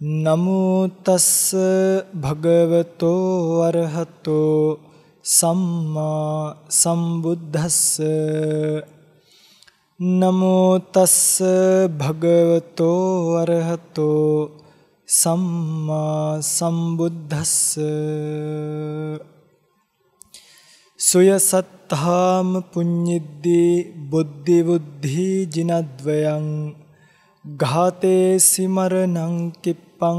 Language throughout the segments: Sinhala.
නමෝ තස්ස භගවතෝ අරහතෝ සම්මා සම්බුද්දස්ස නමෝ තස්ස භගවතෝ අරහතෝ සම්මා සම්බුද්දස්ස සුය සත්තාම පුඤ්ඤිද්දී බුද්ධි බුද්ධි ජිනද්වයං ඝාතේ සිමරණං කිප්ප පං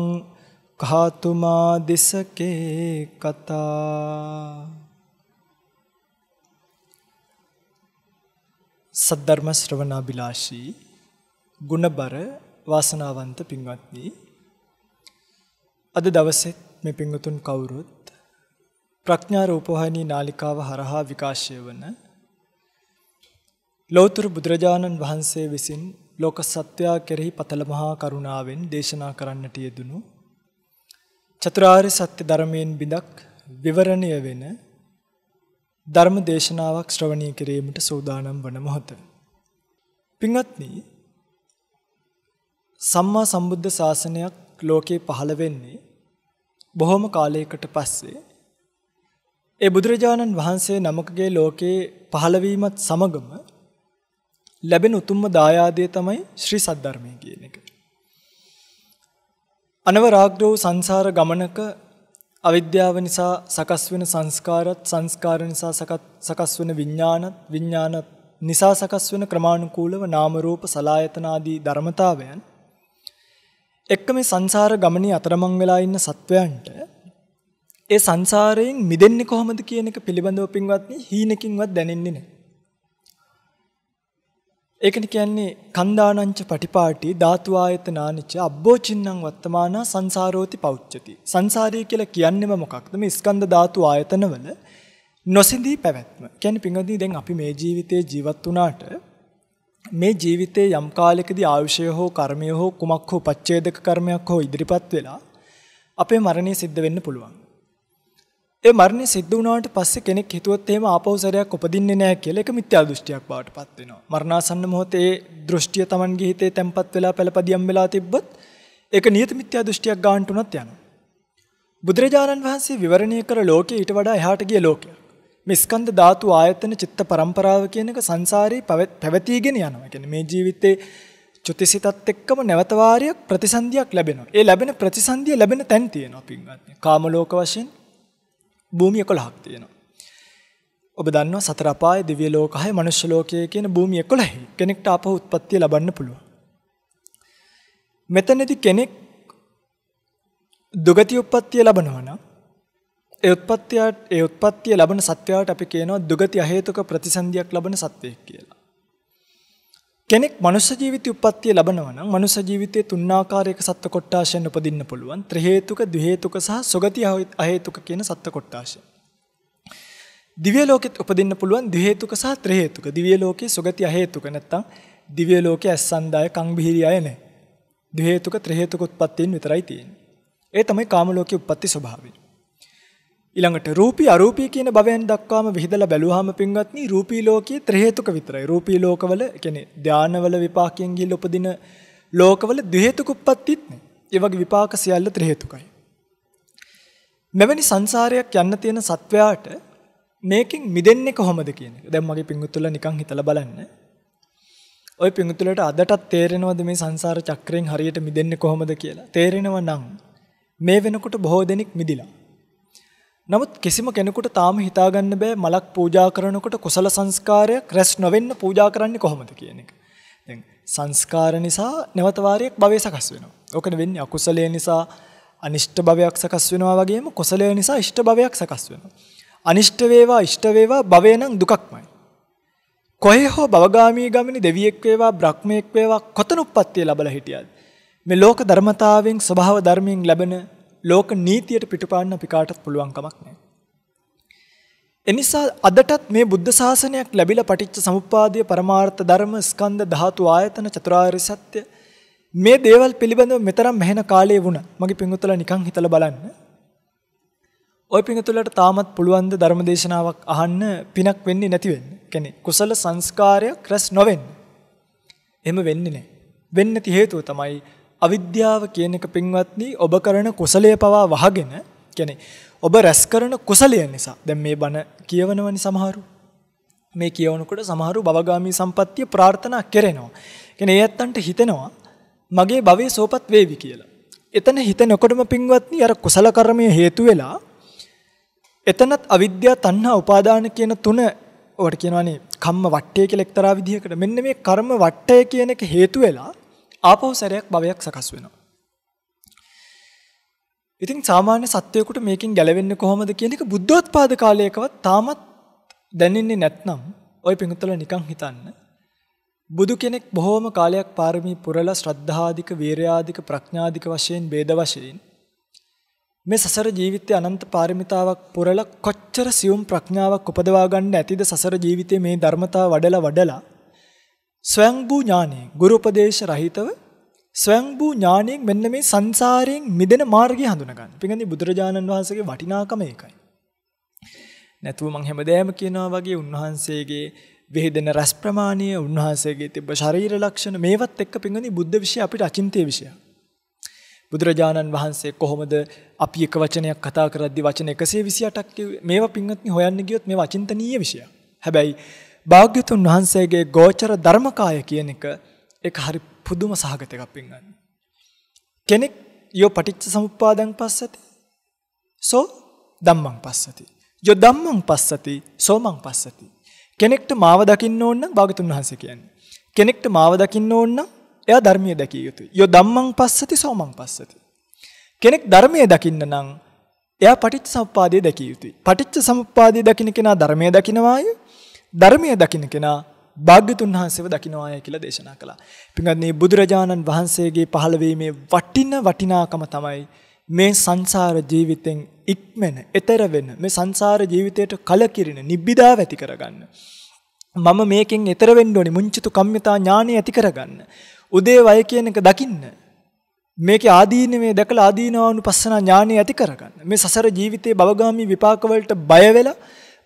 ඝාතුමා දෙසකේ කතා සද්ධර්ම ශ්‍රවණාබිලාෂී ගුණබර වාසනාවන්ත පින්වත්නි අද දවසේ මේ පින්වතුන් කවුරුත් ප්‍රඥා රූපවාහිනී නාලිකාව හරහා විකාශය වන ලෞතර බුදුරජාණන් වහන්සේ විසින් ලෝක සත්වයා කෙරෙහි පතල මහා කරුණාවෙන් දේශනා කරන්නට යෙදුණු චතුරාර්ය සත්‍ය ධර්මයෙන් බිඳක් විවරණය වෙන ධර්ම දේශනාවක් ශ්‍රවණය කිරීමට සූදානම් වන මොහොත. පින්වත්නි සම්මා සම්බුද්ධ ශාසනයක් ලෝකේ පහළ වෙන්නේ බොහොම කාලයකට පස්සේ ඒ බුදුරජාණන් වහන්සේ නමකගේ ලෝකේ පහළවීමත් සමගම ලැබෙන උතුම්ම දායාදය තමයි ශ්‍රී සද්ධර්මය කියන එක. අනවරාග්‍ර වූ සංසාර ගමනක අවිද්‍යාව නිසා සකස් වෙන සංස්කාරත් සංස්කාර නිසා සකස් වෙන විඥානත් විඥානත් නිසා සකස් වෙන ක්‍රමානුකූලව නාම රූප සලායතන ආදී ධර්මතාවයන් එක්ක මේ සංසාර ගමනේ අතරමං වෙලා ඉන්න සත්වයන්ට ඒ සංසාරයෙන් මිදෙන්නේ කොහොමද කියන එක පිළිබඳව පින්වත්නි හීනකින්වත් දැනෙන්නේ නැහැ. ඒකට කියන්නේ කන්දානංච පටිපාටි ධාතු ආයතනානිච අබ්බෝචින්නම් වත්තමානා සංසාරෝති පෞච්චති. සංසාරය කියලා කියන්නේම මොකක්ද? මේ ස්කන්ධ ධාතු ආයතනවල නොසිඳී පැවැත්ම. කියන්නේ පින්වත්නි දැන් අපි මේ ජීවිතේ ජීවත් වුණාට මේ ජීවිතේ යම් කාලයකදී ආයුෂය හෝ කර්මය හෝ කුමක් හෝ පච්ඡේදක කර්මයක් හෝ ඉදිරිපත් වෙලා අපේ මරණය සිද්ධ වෙන්න පුළුවන්. ඒ මරණය සිද්ධ වුණාට පස්සේ කෙනෙක් හිතුවත් එහෙම ආපහු සැරයක් උපදින්නේ නැහැ කියලා ඒක මිත්‍යා දෘෂ්ටියක් බවට පත් වෙනවා. මරණාසන්න මොහොතේ දෘෂ්ටිය Tamanගේ හිතේ තැම්පත් වෙලා පළපදියම් වෙලා තිබ්බොත් ඒක නියත මිත්‍යා දෘෂ්ටියක් ගන්නට උනත් යනවා. බුදුරජාණන් වහන්සේ විවරණය කර ලෝකේ ඊට වඩා එහාට ගිය ලෝකයක්. මිස්කන්ධ ධාතු ආයතන චිත්ත පරම්පරාව කියන එක සංසාරේ පැවතීගෙන යනවා. ඒ කියන්නේ මේ ජීවිතේ චුතිසිතත් එක්කම නැවත වාරයක් ප්‍රතිසන්දියක් ලැබෙනවා. ඒ ලැබෙන ප්‍රතිසන්දිය ලැබෙන තැන් තියෙනවා පින්වත්නි. කාම ලෝක වශයෙන් භූමිය 11ක් තියෙනවා. ඔබ දන්නවා සතර අපාය, දිව්‍ය ලෝකය, මනුෂ්‍ය ලෝකය කියන භූමිය 11 කෙනෙක්ට ආපහු උත්පත්තිය ලබන්න පුළුවන්. මෙතනදී කෙනෙක් දුගති උත්පත්තිය ලබනවා නම් ඒ උත්පත්තියට ඒ උත්පත්තිය ලබන සත්වයාට අපි කියනවා දුගති අහේතුක ප්‍රතිසන්දියක් ලබන සත්වයෙක් කියලා. කෙනෙක් මනුෂ්‍ය ජීවිත උප්පත්තිය ලබනවා නම් මනුෂ්‍ය ජීවිතයේ තුන් ආකාරයක සත්ත්ව කොට්ටාශයෙන් උපදින්න පුළුවන්. ත්‍රි හේතුක, ද්වි හේතුක සහ සොගති අහේතුක කියන සත්ත්ව කොට්ටාශය. දිව්‍ය ලෝකෙත් උපදින්න පුළුවන් ද්වි හේතුක සහ ත්‍රි හේතුක. දිව්‍ය ලෝකයේ සොගති අහේතුක නැත්තම් දිව්‍ය ලෝකයේ ඇස්සන්දාය කංබිහිරි අය නැහැ. ද්වි හේතුක ත්‍රි හේතුක උත්පත්තියෙන් විතරයි තියෙන්නේ. ඒ තමයි කාම ලෝකයේ උප්පත්ති ස්වභාවය. ඊළඟට රූපී අරූපී කියන භවයන් දක්වාම විහිදලා බැලුවාම පින්වත්නි රූපී ලෝකයේ ත්‍රි හේතුක විතරයි. රූපී ලෝකවල කියන්නේ ධානවල විපාකයෙන් ගිහිල්ලා උපදින ලෝකවල ද්වි හේතුක උප්පත්තිත් නේ. ඒ වගේ විපාක සියල්ල ත්‍රි හේතුකයි. මෙවැනි සංසාරයක් යන්න තියෙන සත්වයාට මේකෙන් මිදෙන්නේ කොහොමද කියන එක. දැන් මගේ පින්වුතුලා නිකන් හිතලා බලන්න. ওই පින්වුතුලට අදටත් තේරෙනවද මේ සංසාර චක්‍රයෙන් හරියට මිදෙන්නේ කොහොමද කියලා? තේරෙනව නම් මේ වෙනකොට බොහෝ දෙනෙක් මිදිලා නමුත් කිසිම කෙනෙකුට තාම හිතාගන්න බෑ මලක් පූජා කරනකොට කුසල සංස්කාරයක් රැස් නොවෙන්න පූජා කරන්නේ කොහොමද කියන එක. දැන් සංස්කාර නිසා නැවත වාරයක් භවය සකස් වෙනවා. ඕකනේ වෙන්නේ අකුසලයේ නිසා අනිෂ්ට භවයක් සකස් වෙනවා වගේම කුසලයේ නිසා ඉෂ්ට භවයක් සකස් වෙනවා. අනිෂ්ට වේවා ඉෂ්ට වේවා භවය නම් දුකක්මයි. කොහේ හෝ භවගාමී ගමනේ දෙවියෙක් වේවා බ්‍රහ්මයෙක් වේවා කොතන උප්පත්තිය ලැබලා හිටියද මේ ලෝක ධර්මතාවෙන් ස්වභාව ධර්මයෙන් ලැබෙන ලෝක නීතියට පිටුපාන්න අපි කාටවත් පුළුවන් කමක් නැහැ. එනිසා අදටත් මේ බුද්ධ ශාසනයක් ලැබිලා පටිච්ච සමුප්පාදයේ පරමාර්ථ ධර්ම ස්කන්ධ ධාතු ආයතන චතුරාර්ය සත්‍ය මේ දේවල් පිළිබඳව මෙතරම් මැහෙන කාලය වුණා. මගේ පිංගුතුලා නිකන් හිතලා බලන්න. ওই පිංගුතුලාට තාමත් පුළුවන් ද ධර්ම දේශනාවක් අහන්න පිනක් වෙන්නේ නැති වෙන්න. කියන්නේ කුසල සංස්කාරයක් රැස් නොවෙන්න. එහෙම වෙන්නේ නැහැ. වෙන්නේ නැති හේතුව තමයි අවිද්‍යාව කියන එක පින්වත්නි ඔබ කරන කුසලය පවා වහගෙන කියන්නේ ඔබ රැස් කරන කුසලය නිසා දැන් මේ බණ කියවනවනි සමහරු මේ කියවනකොට සමහරු භවගාමී සම්පත්තිය ප්‍රාර්ථනා කරනවා. කියන්නේ ඒ ඇත්තන්ට හිතෙනවා මගේ භවයේ සෝපත් වේවි කියලා. එතන හිතනකොටම පින්වත්නි අර කුසල කර්මය හේතු වෙලා එතනත් අවිද්‍යා තණ්හා උපාදාන කියන තුන ඔකට කියනවානේ කම්ම වට්ටය කියලා එක්තරා විදිහකට මෙන්න මේ කර්ම වට්ටය කියන එක හේතු වෙලා ආපහු සැරයක් භවයක් සකස් වෙනවා. ඉතින් සාමාන්‍ය සත්වයකට මේකින් ගැලවෙන්න කොහොමද කියන එක බුද්ධෝත්පාද කාලයකවත් තාමත් දැනෙන්නේ නැත්නම් ওই පිඟුතල නිකන් හිතන්න. බුදු කෙනෙක් බොහෝම කාලයක් පාරමී පුරලා ශ්‍රද්ධාධික, වීරයාධික, ප්‍රඥාධික වශයෙන් ભેද වශයෙන් මේ සසර ජීවිතයේ අනන්ත පාරමිතාවක් පුරලා කොච්චර සියුම් ප්‍රඥාවක් උපදවා ගන්න ඇතිද සසර ජීවිතයේ මේ ධර්මතාව වඩලා වඩලා ස්වයංභූ ඥානෙ ගුරු උපදේශ රහිතව ස්වයංභූ ඥාණයෙන් මෙන්න මේ සංසාරයෙන් මිදෙන මාර්ගය හඳුනා ගන්න. පිටින්දී බුදුරජාණන් වහන්සේගේ වටිනාකම ඒකයි. නැතුව මං හැමදේම කියනවා වගේ උන්වහන්සේගේ වේදෙන රස ප්‍රමාණය, උන්වහන්සේගේ තිබ්බ ශරීර ලක්ෂණ මේවත් එක්ක පිටින්දී බුද්ධ විශ්ය අපිට අචින්තේ විශ්ය. බුදුරජාණන් වහන්සේ කොහොමද අපි එක වචනයක් කතා කරද්දී වචන 128ක් මේවා පින්වත්නි හොයන්න ගියොත් මේවා අචින්තනීය විශ්ය. හැබැයි භාග්‍යතුන් වහන්සේගේ ගෝචර ධර්මකාය කියන එක එක හරි පුදුම සහගත එකක් පින්ගන්න. කෙනෙක් යෝ පටිච්ච සමුප්පාදන් පස්සති සෝ දම්මං පස්සති. යො දම්මං පස්සති සෝමං පස්සති. කෙනෙක්ට මාව දකින්න ඕන්න භාගතුන් වහන්ස කියන්න. කෙනෙක්ට මාව දකින්න ඕන්න එය ධර්මය දැකිය යුතු. යො දම්මං පස්සති සෝමං පස්සති. කෙනෙක් ධර්මය දකින්න නං එය පටිච් සම්පාදය දැකිය යුතුයි. පටිච්ච සම්පාදය දකින කෙනා ධර්මය දකිනවාය ධර්මය දකින්න කෙනා භාග්‍යතුන් වහන්සේව දකින්නවාය කියලා දේශනා කළා. පින්වත්නි බුදුරජාණන් වහන්සේගේ පහළවීමේ වටින වටිනාකම තමයි මේ සංසාර ජීවිතෙන් ඉක්මන, එතර වෙන මේ සංසාර ජීවිතයට කලකිරින නිබ්බිදා ඇති කරගන්න. මම මේකෙන් එතර වෙන්න ඕනේ මුංචිතු කම්මිතා ඥානෙ ඇති කරගන්න. උදේ වය කියන එක දකින්න. මේකේ ආදීනමේ දැකලා ආදීනවානුපස්සනා ඥානෙ ඇති කරගන්න. මේ සසර ජීවිතයේ භවගාමි විපාක වලට බය වෙලා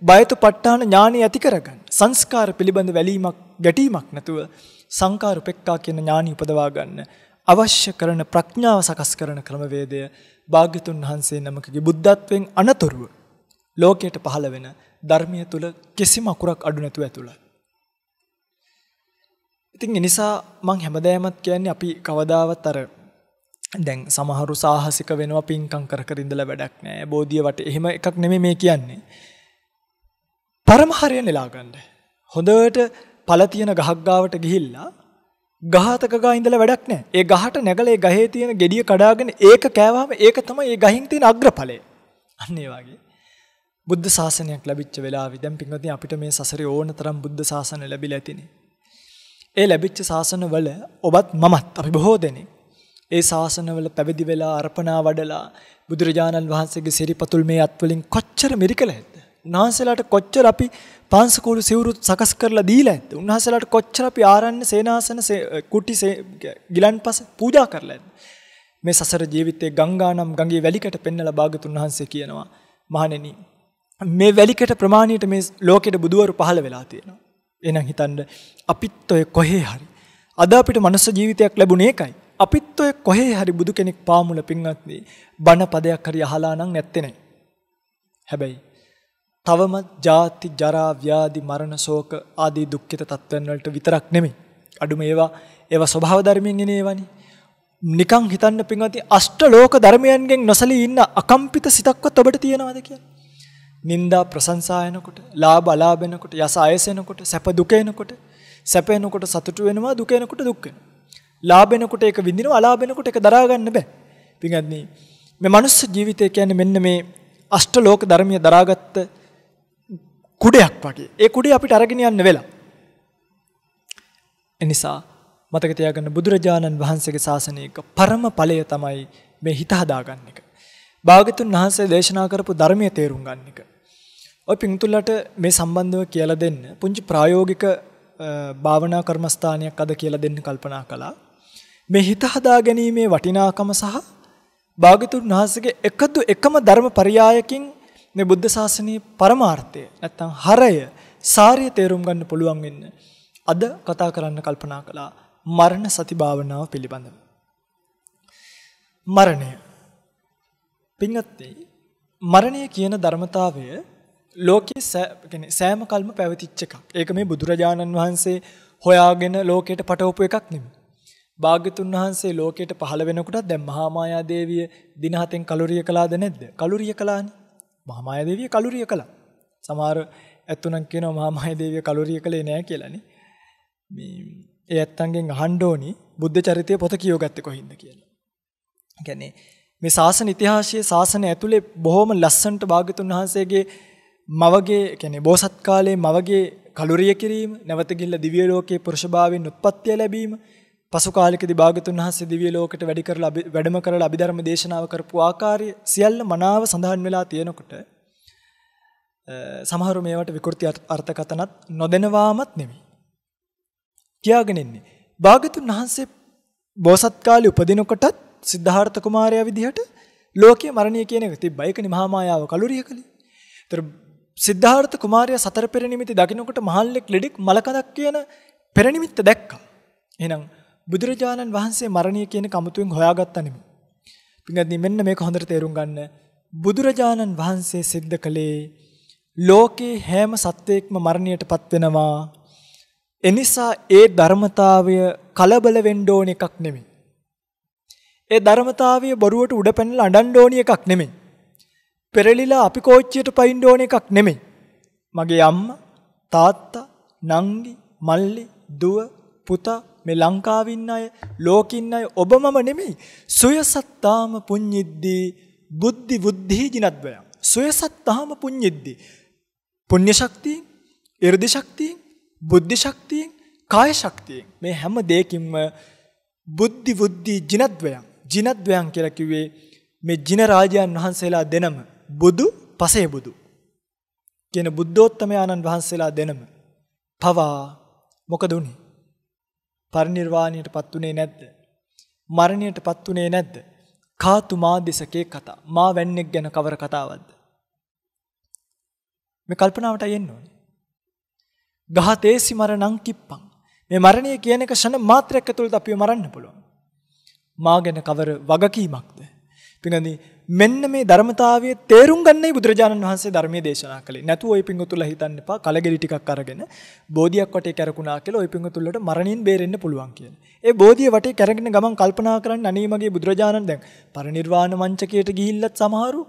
බයතුපට්ඨාන ඥානය ඇති කරගන්න. සංස්කාර පිළිබඳ වැලීමක් ගැටීමක් නැතුව සංකාර උපෙක්ඛා කියන ඥානි උපදවා ගන්න. අවශ්‍ය කරන ප්‍රඥාව සකස් කරන ක්‍රමවේදය භාග්‍යතුන් වහන්සේ නමකගේ බුද්ධත්වයෙන් අනතුරුව ලෝකයට පහළ වෙන ධර්මය තුල කිසිම අකුරක් අඩු නැතුව ඇතුළත්. ඉතින් ඒ නිසා මං හැමදාමත් කියන්නේ අපි කවදාවත් අර දැන් සමහරු සාහසික වෙනවා පින්කම් කර කර ඉඳලා වැඩක් නැහැ. බෝධිය වට එහෙම එකක් නෙමෙයි මේ කියන්නේ. පරමහරය නෙලා ගන්න. හොඳට පළ තියෙන ගහක් ගාවට ගිහිල්ලා ගහතක ගා ඉඳලා වැඩක් නැහැ. ඒ ගහට නැගලා ඒ ගහේ තියෙන gediya කඩාගෙන ඒක කෑවහම ඒක තමයි ඒ ගහින් තියෙන අග්‍රඵලය. අන්න ඒ වගේ. බුද්ධ ශාසනයක් ලැබිච්ච වෙලාවේ දැන් පින්වත්නි අපිට මේ සසරේ ඕන තරම් බුද්ධ ශාසන ලැබිලා ඇතිනේ. ඒ ලැබිච්ච ශාසනවල ඔබත් මමත් අපි බොහෝ දෙනෙක් ඒ ශාසනවල පැවිදි වෙලා අර්පණා වඩලා බුදුරජාණන් වහන්සේගේ සිරිපතුල් මේ අත්වලින් කොච්චර මිරිකලද? උන්වහන්සේලාට කොච්චර අපි පාංශකූරු සිවුරු සකස් කරලා දීලා ඇද්ද? උන්වහන්සේලාට කොච්චර අපි ආරණ්‍ය සේනාසන කුටි ගිලන්පස පූජා කරලා ඇද්ද? මේ සසර ජීවිතයේ ගංගානම් ගඟේ වැලිකට පෙන්නලා භාගතුන් වහන්සේ කියනවා මහණෙනි මේ වැලිකට ප්‍රමාණයට මේ ලෝකෙට බුදුවරු පහළ වෙලා තියෙනවා. එහෙනම් හිතන්න අපිත් ඔය කොහේ හරි අද අපිට මනුස්ස ජීවිතයක් ලැබුණේ ඒකයි. අපිත් ඔය කොහේ හරි බුදු කෙනෙක් පාමුල පින්වත්නි බණ පදයක් හරි අහලා නම් නැත්තේ නැහැ. හැබැයි තවම ජාති ජරා ව්‍යාධි මරණ ශෝක ආදී දුක්ඛිත තත්ත්වයන් වලට විතරක් නෙමෙයි. අඩුම ඒවා ඒවා ස්වභාව ධර්මයෙන් එන ඒවානේ. නිකන් හිතන්න පින්වත්නි අෂ්ට ලෝක ධර්මයන්ගෙන් නොසලී ඉන්න අකම්පිත සිතක්වත් ඔබට තියෙනවද කියලා? නින්දා ප්‍රශංසා එනකොට, ලාභ අලාභ එනකොට, යස අයස එනකොට, සැප දුක එනකොට, සැප එනකොට සතුට වෙනවා, දුක එනකොට දුක් වෙනවා. ලාභ එනකොට ඒක විඳිනවා, අලාභ එනකොට ඒක දරා ගන්න බෑ. පින්වත්නි මේ මනුස්ස ජීවිතය කියන්නේ මෙන්න මේ අෂ්ට ලෝක ධර්මිය දරාගත්තු කුඩයක් වගේ. ඒ කුඩේ අපිට අරගෙන යන්න වෙලා. එනිසා මතක තියාගන්න බුදුරජාණන් වහන්සේගේ ශාසනයක පරම ඵලය තමයි මේ හිත හදාගන්න එක. භාගතුන් වහන්සේ දේශනා කරපු ධර්මයේ තේරුම් ගන්න එක. ඔය පිංතුලට මේ සම්බන්ධව කියලා දෙන්න පුංචි ප්‍රායෝගික භාවනා කර්මස්ථානයක් අද කියලා දෙන්න කල්පනා කළා. මේ හිත හදා ගැනීමේ වටිනාකම සහ භාගතුන් වහන්සේගේ එකදු එකම ධර්ම පරයායකින් මේ බුද්ධ ශාසනයේ පරමාර්ථය නැත්තම් හරය සාරය තේරුම් ගන්න පුළුවන් වෙන්න අද කතා කරන්න කල්පනා කළා මරණ සති භාවනාව පිළිබඳව. මරණය. පින්වත්නි මරණය කියන ධර්මතාවය ලෝකයේ සෑම කල්ම පැවතිච්ච එකක්. ඒක මේ බුදුරජාණන් වහන්සේ හොයාගෙන ලෝකයට පටවපු එකක් නෙමෙයි. භාග්‍යතුන් වහන්සේ ලෝකයට පහළ වෙනකොට දැන් මහා මායා දේවිය දින හතෙන් කලුරිය කළාද නැද්ද? කලුරිය කළානේ. මහාමාය දේවිය කලුරිය කළා. සමහර ඇත්තුණක් කියනවා මහාමාය දේවිය කලුරිය කළේ නෑ කියලානේ. මේ ඒ ඇත්තන්ගෙන් අහන්න ඕනි බුද්ධ චරිතය පොත කියවගත්තේ කොහින්ද කියලා. කියන්නේ මේ ශාසන ඉතිහාසයේ ශාසන ඇතුලේ බොහොම ලස්සනට භාග්‍යතුන් වහන්සේගේ මවගේ කියන්නේ බෝසත් කාලයේ මවගේ කලුරිය කිරීම නැවත ගිහිල්ලා දිව්‍ය ලෝකයේ පුරුෂභාවයෙන් උත්පත්තිය ලැබීම පසු කාලෙකදී භාගතුන් වහන්සේ දිව්‍ය ලෝකයට වැඩි කරලා වැඩම කරලා අභිධර්ම දේශනාව කරපු ආකාරය සියල්ල මනාව සඳහන් වෙලා තියෙනකොට සමහර මේවට විකෘති අර්ථකතනත් නොදෙනවාමත් නෙමෙයි. කියාගෙන ඉන්නේ. භාගතුන් වහන්සේ බෝසත් කාලේ උපදිනකොටත් සිද්ධාර්ථ කුමාරයා විදිහට ලෝකයේ මරණය කියන එක තිබ්බා. ඒකනි මහා මායාව කලුරිය කළේ. ඒතර සිද්ධාර්ථ කුමාරයා සතර පෙරනිමිති දකින්නකොට මහල්ලෙක් ලෙඩෙක් මලකඳක් කියන පෙරනිමිත්ත දැක්කා. එහෙනම් බුදුරජාණන් වහන්සේ මරණීය කියන කමතුවෙන් හොයාගත්ත නෙමෙයි. පින්වත්නි මෙන්න මේක හොඳට තේරුම් ගන්න. බුදුරජාණන් වහන්සේ සිද්ධ කළේ ලෝකේ හැම සත්වයක්ම මරණයටපත් වෙනවා. එනිසා ඒ ධර්මතාවය කලබල වෙන්න ඕන එකක් නෙමෙයි. ඒ ධර්මතාවය බොරුවට උඩ පැනලා අඬන්න ඕන එකක් නෙමෙයි. පෙරලිලා අපි කෝච්චියට පයින්න ඕන එකක් නෙමෙයි. මගේ අම්මා තාත්තා නංගි මල්ලි දුව පුතා මේ ලංකාවින් අය ලෝකින් අය ඔබමම නෙමෙයි සුයසත්තාම පුඤ්ඤිද්දී බුද්ධි බුද්ධි ජිනද්වයං සුයසත්තාම පුඤ්ඤිද්දි පුණ්‍ය ශක්තිය, irdi ශක්තිය, බුද්ධි ශක්තිය, කාය ශක්තිය මේ හැම දෙයකින්ම බුද්ධි බුද්ධි ජිනද්වයන් ජිනද්වයන් කියලා කිව්වේ මේ ජින රාජයන් වහන්සේලා දෙනම බුදු පසේ බුදු කියන බුද්ධෝත්තමයන්න් වහන්සේලා දෙනම පවා මොකද උනේ පරිණිර්වාණයටපත් උනේ නැද්ද? මරණයටපත් උනේ නැද්ද? කාතු මා දෙසකේ කතා. මා වැන්නෙක් ගැන කවර කතාවක්ද? මේ කල්පනාවට යන්න ඕනේ. ගහතේසි මරණං කිප්පං. මේ මරණය කියන එක ෂණ මාත්‍රයක් ඇතුළත අපිව මරන්න පුළුවන්. මා ගැන කවර වගකීමක්ද? පිනදී මෙන්න මේ ධර්මතාවය තේරුම් ගන්නයි බුදුරජාණන් වහන්සේ ධර්මයේ දේශනා කළේ. නැතු ඔය පිංගුතුලා හිතන්න එපා. කලගෙඩි ටිකක් අරගෙන බෝධියක් වටේ කැරකුණා කියලා ඔය පිංගුතුල්ලට මරණින් බේරෙන්න පුළුවන් කියලා. ඒ බෝධිය වටේ කැරගෙන ගමන් කල්පනා කරන්න අනේ මගේ බුදුරජාණන් දැන් පරිනිර්වාණ මංචකයට ගිහිල්ලත් සමහරු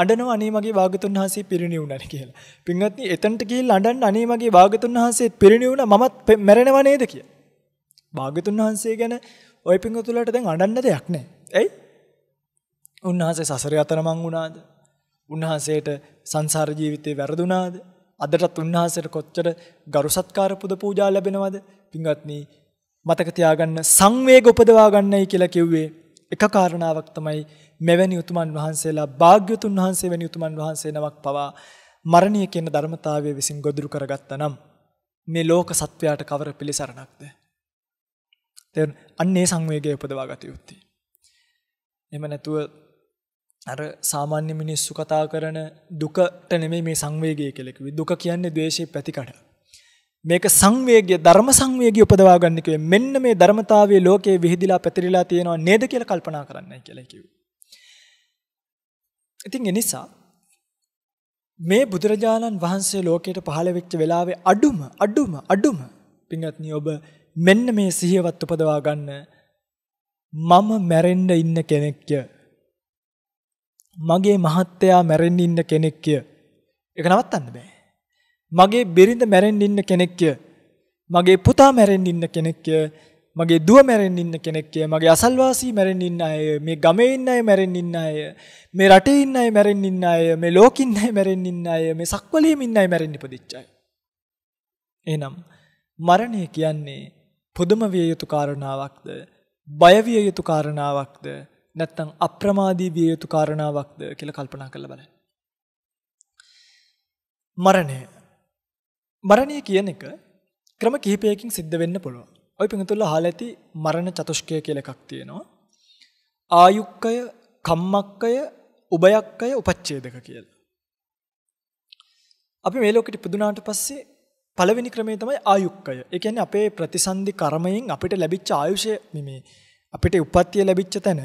අඬනවා අනේ මගේ වාගතුන් වහන්සේ පිරිණිවුණා කියලා. පින්වත්නි එතනට ගිහිල්ලා අඬන්න අනේ මගේ වාගතුන් වහන්සේ පිරිණිවුණා මමත් මැරෙනව නේද කියලා. වාගතුන් වහන්සේ ගැන ඔය පිංගුතුලට දැන් අඬන්න දෙයක් නැහැ. එයි උන්වහන්සේ සසර යතරමං වුණාද? උන්වහන්සේට සංසාර ජීවිතේ වැරදුනාද? අදටත් උන්වහන්සේට කොච්චර ගරු සත්කාර පුද පූජා ලැබෙනවද? පින්වත්නි මතක තියාගන්න සංවේග උපදවා ගන්නයි කියලා කිව්වේ එක කාරණාවක් තමයි මෙවැනි උතුමන් වහන්සේලා භාග්‍යතුන් වහන්සේ වැනි උතුමන් වහන්සේ නමක් පවා මරණීය කියන ධර්මතාවය විසින් ගොදුරු කරගත්තා නම් මේ ලෝක සත්වයාට කවර පිළිසරණක්ද? තේරුණා? අන්නේ සංවේගය උපදවා ගත යුත්තේ. එහෙම නැතුව අර සාමාන්‍ය මිනිස්සු කතා කරන දුකට නෙමෙයි මේ සංවේගය කියලා කිව්වේ. දුක කියන්නේ ද්වේෂයේ පැතිකඩ. මේක සංවේගය ධර්ම සංවේගය උපදවා ගන්න කිව්වේ. මෙන්න මේ ධර්මතාවයේ ලෝකයේ විහිදිලා පැතිරිලා තියෙනවා නේද කියලා කල්පනා කරන්නයි කියලා කිව්වේ. ඉතින් ඒ නිසා මේ බුදුරජාණන් වහන්සේ ලෝකයට පහළ වෙච්ච වෙලාවේ අඩුම අඩුම අඩුම පින්වත්නි ඔබ මෙන්න මේ සිහියවත් උපදවා ගන්න මම මැරෙන්න ඉන්න කෙනෙක්ය මගේ මහත්තයා මැරෙන් ඉන්න කෙනෙක්ය එක නවත්තන්න බෑ. මගේ බෙරිඳ මැරෙන් ඉන්න කෙනෙක්ය මගේ පුතා මැරෙන් ඉන්න කෙනෙක්ය මගේ දුව මැරෙන් ඉන්න කෙනෙක්ය මගේ අසල්වාසී මැරෙන් ඉන්න අය මේ ගමේ ඉන්න අය මැරෙන් ඉන්න අය මේ රටේ ඉන්න අය මැරෙන් ඉන්න අය මේ ලෝකින් අය මැරෙන් ඉන්න අය මේ සක්වලියම ඉන්න අය මැරෙන් ඉපදිච්චයි. එනම් මරණය කියන්නේ පොදම විය යුතු කාරණාවක්ද බයවිය යුතු කාරණාවක්ද නැත්තම් අප්‍රමාදී විය යුතු කාරණාවක්ද කියලා කල්පනා කරලා බලන්න. මරණය. මරණය කියන එක ක්‍රම කිහිපයකින් සිද්ධ වෙන්න පුළුවන්. ඔය පිඟුතුල්ලා අහලා ඇති මරණ චතුෂ්කය කියලා එකක් තියෙනවා. ආයුක්කය, කම්මක්කය, උබයක්කය, උපච්ඡේදක කියලා. අපි මේ ලෝකෙට ඉපදුනාට පස්සේ පළවෙනි ක්‍රමය තමයි ආයුක්කය. ඒ කියන්නේ අපේ ප්‍රතිසන්දි කර්මයෙන් අපිට ලැබිච්ච ආයුෂය මේ අපිට උපත්ය ලැබිච්ච තැන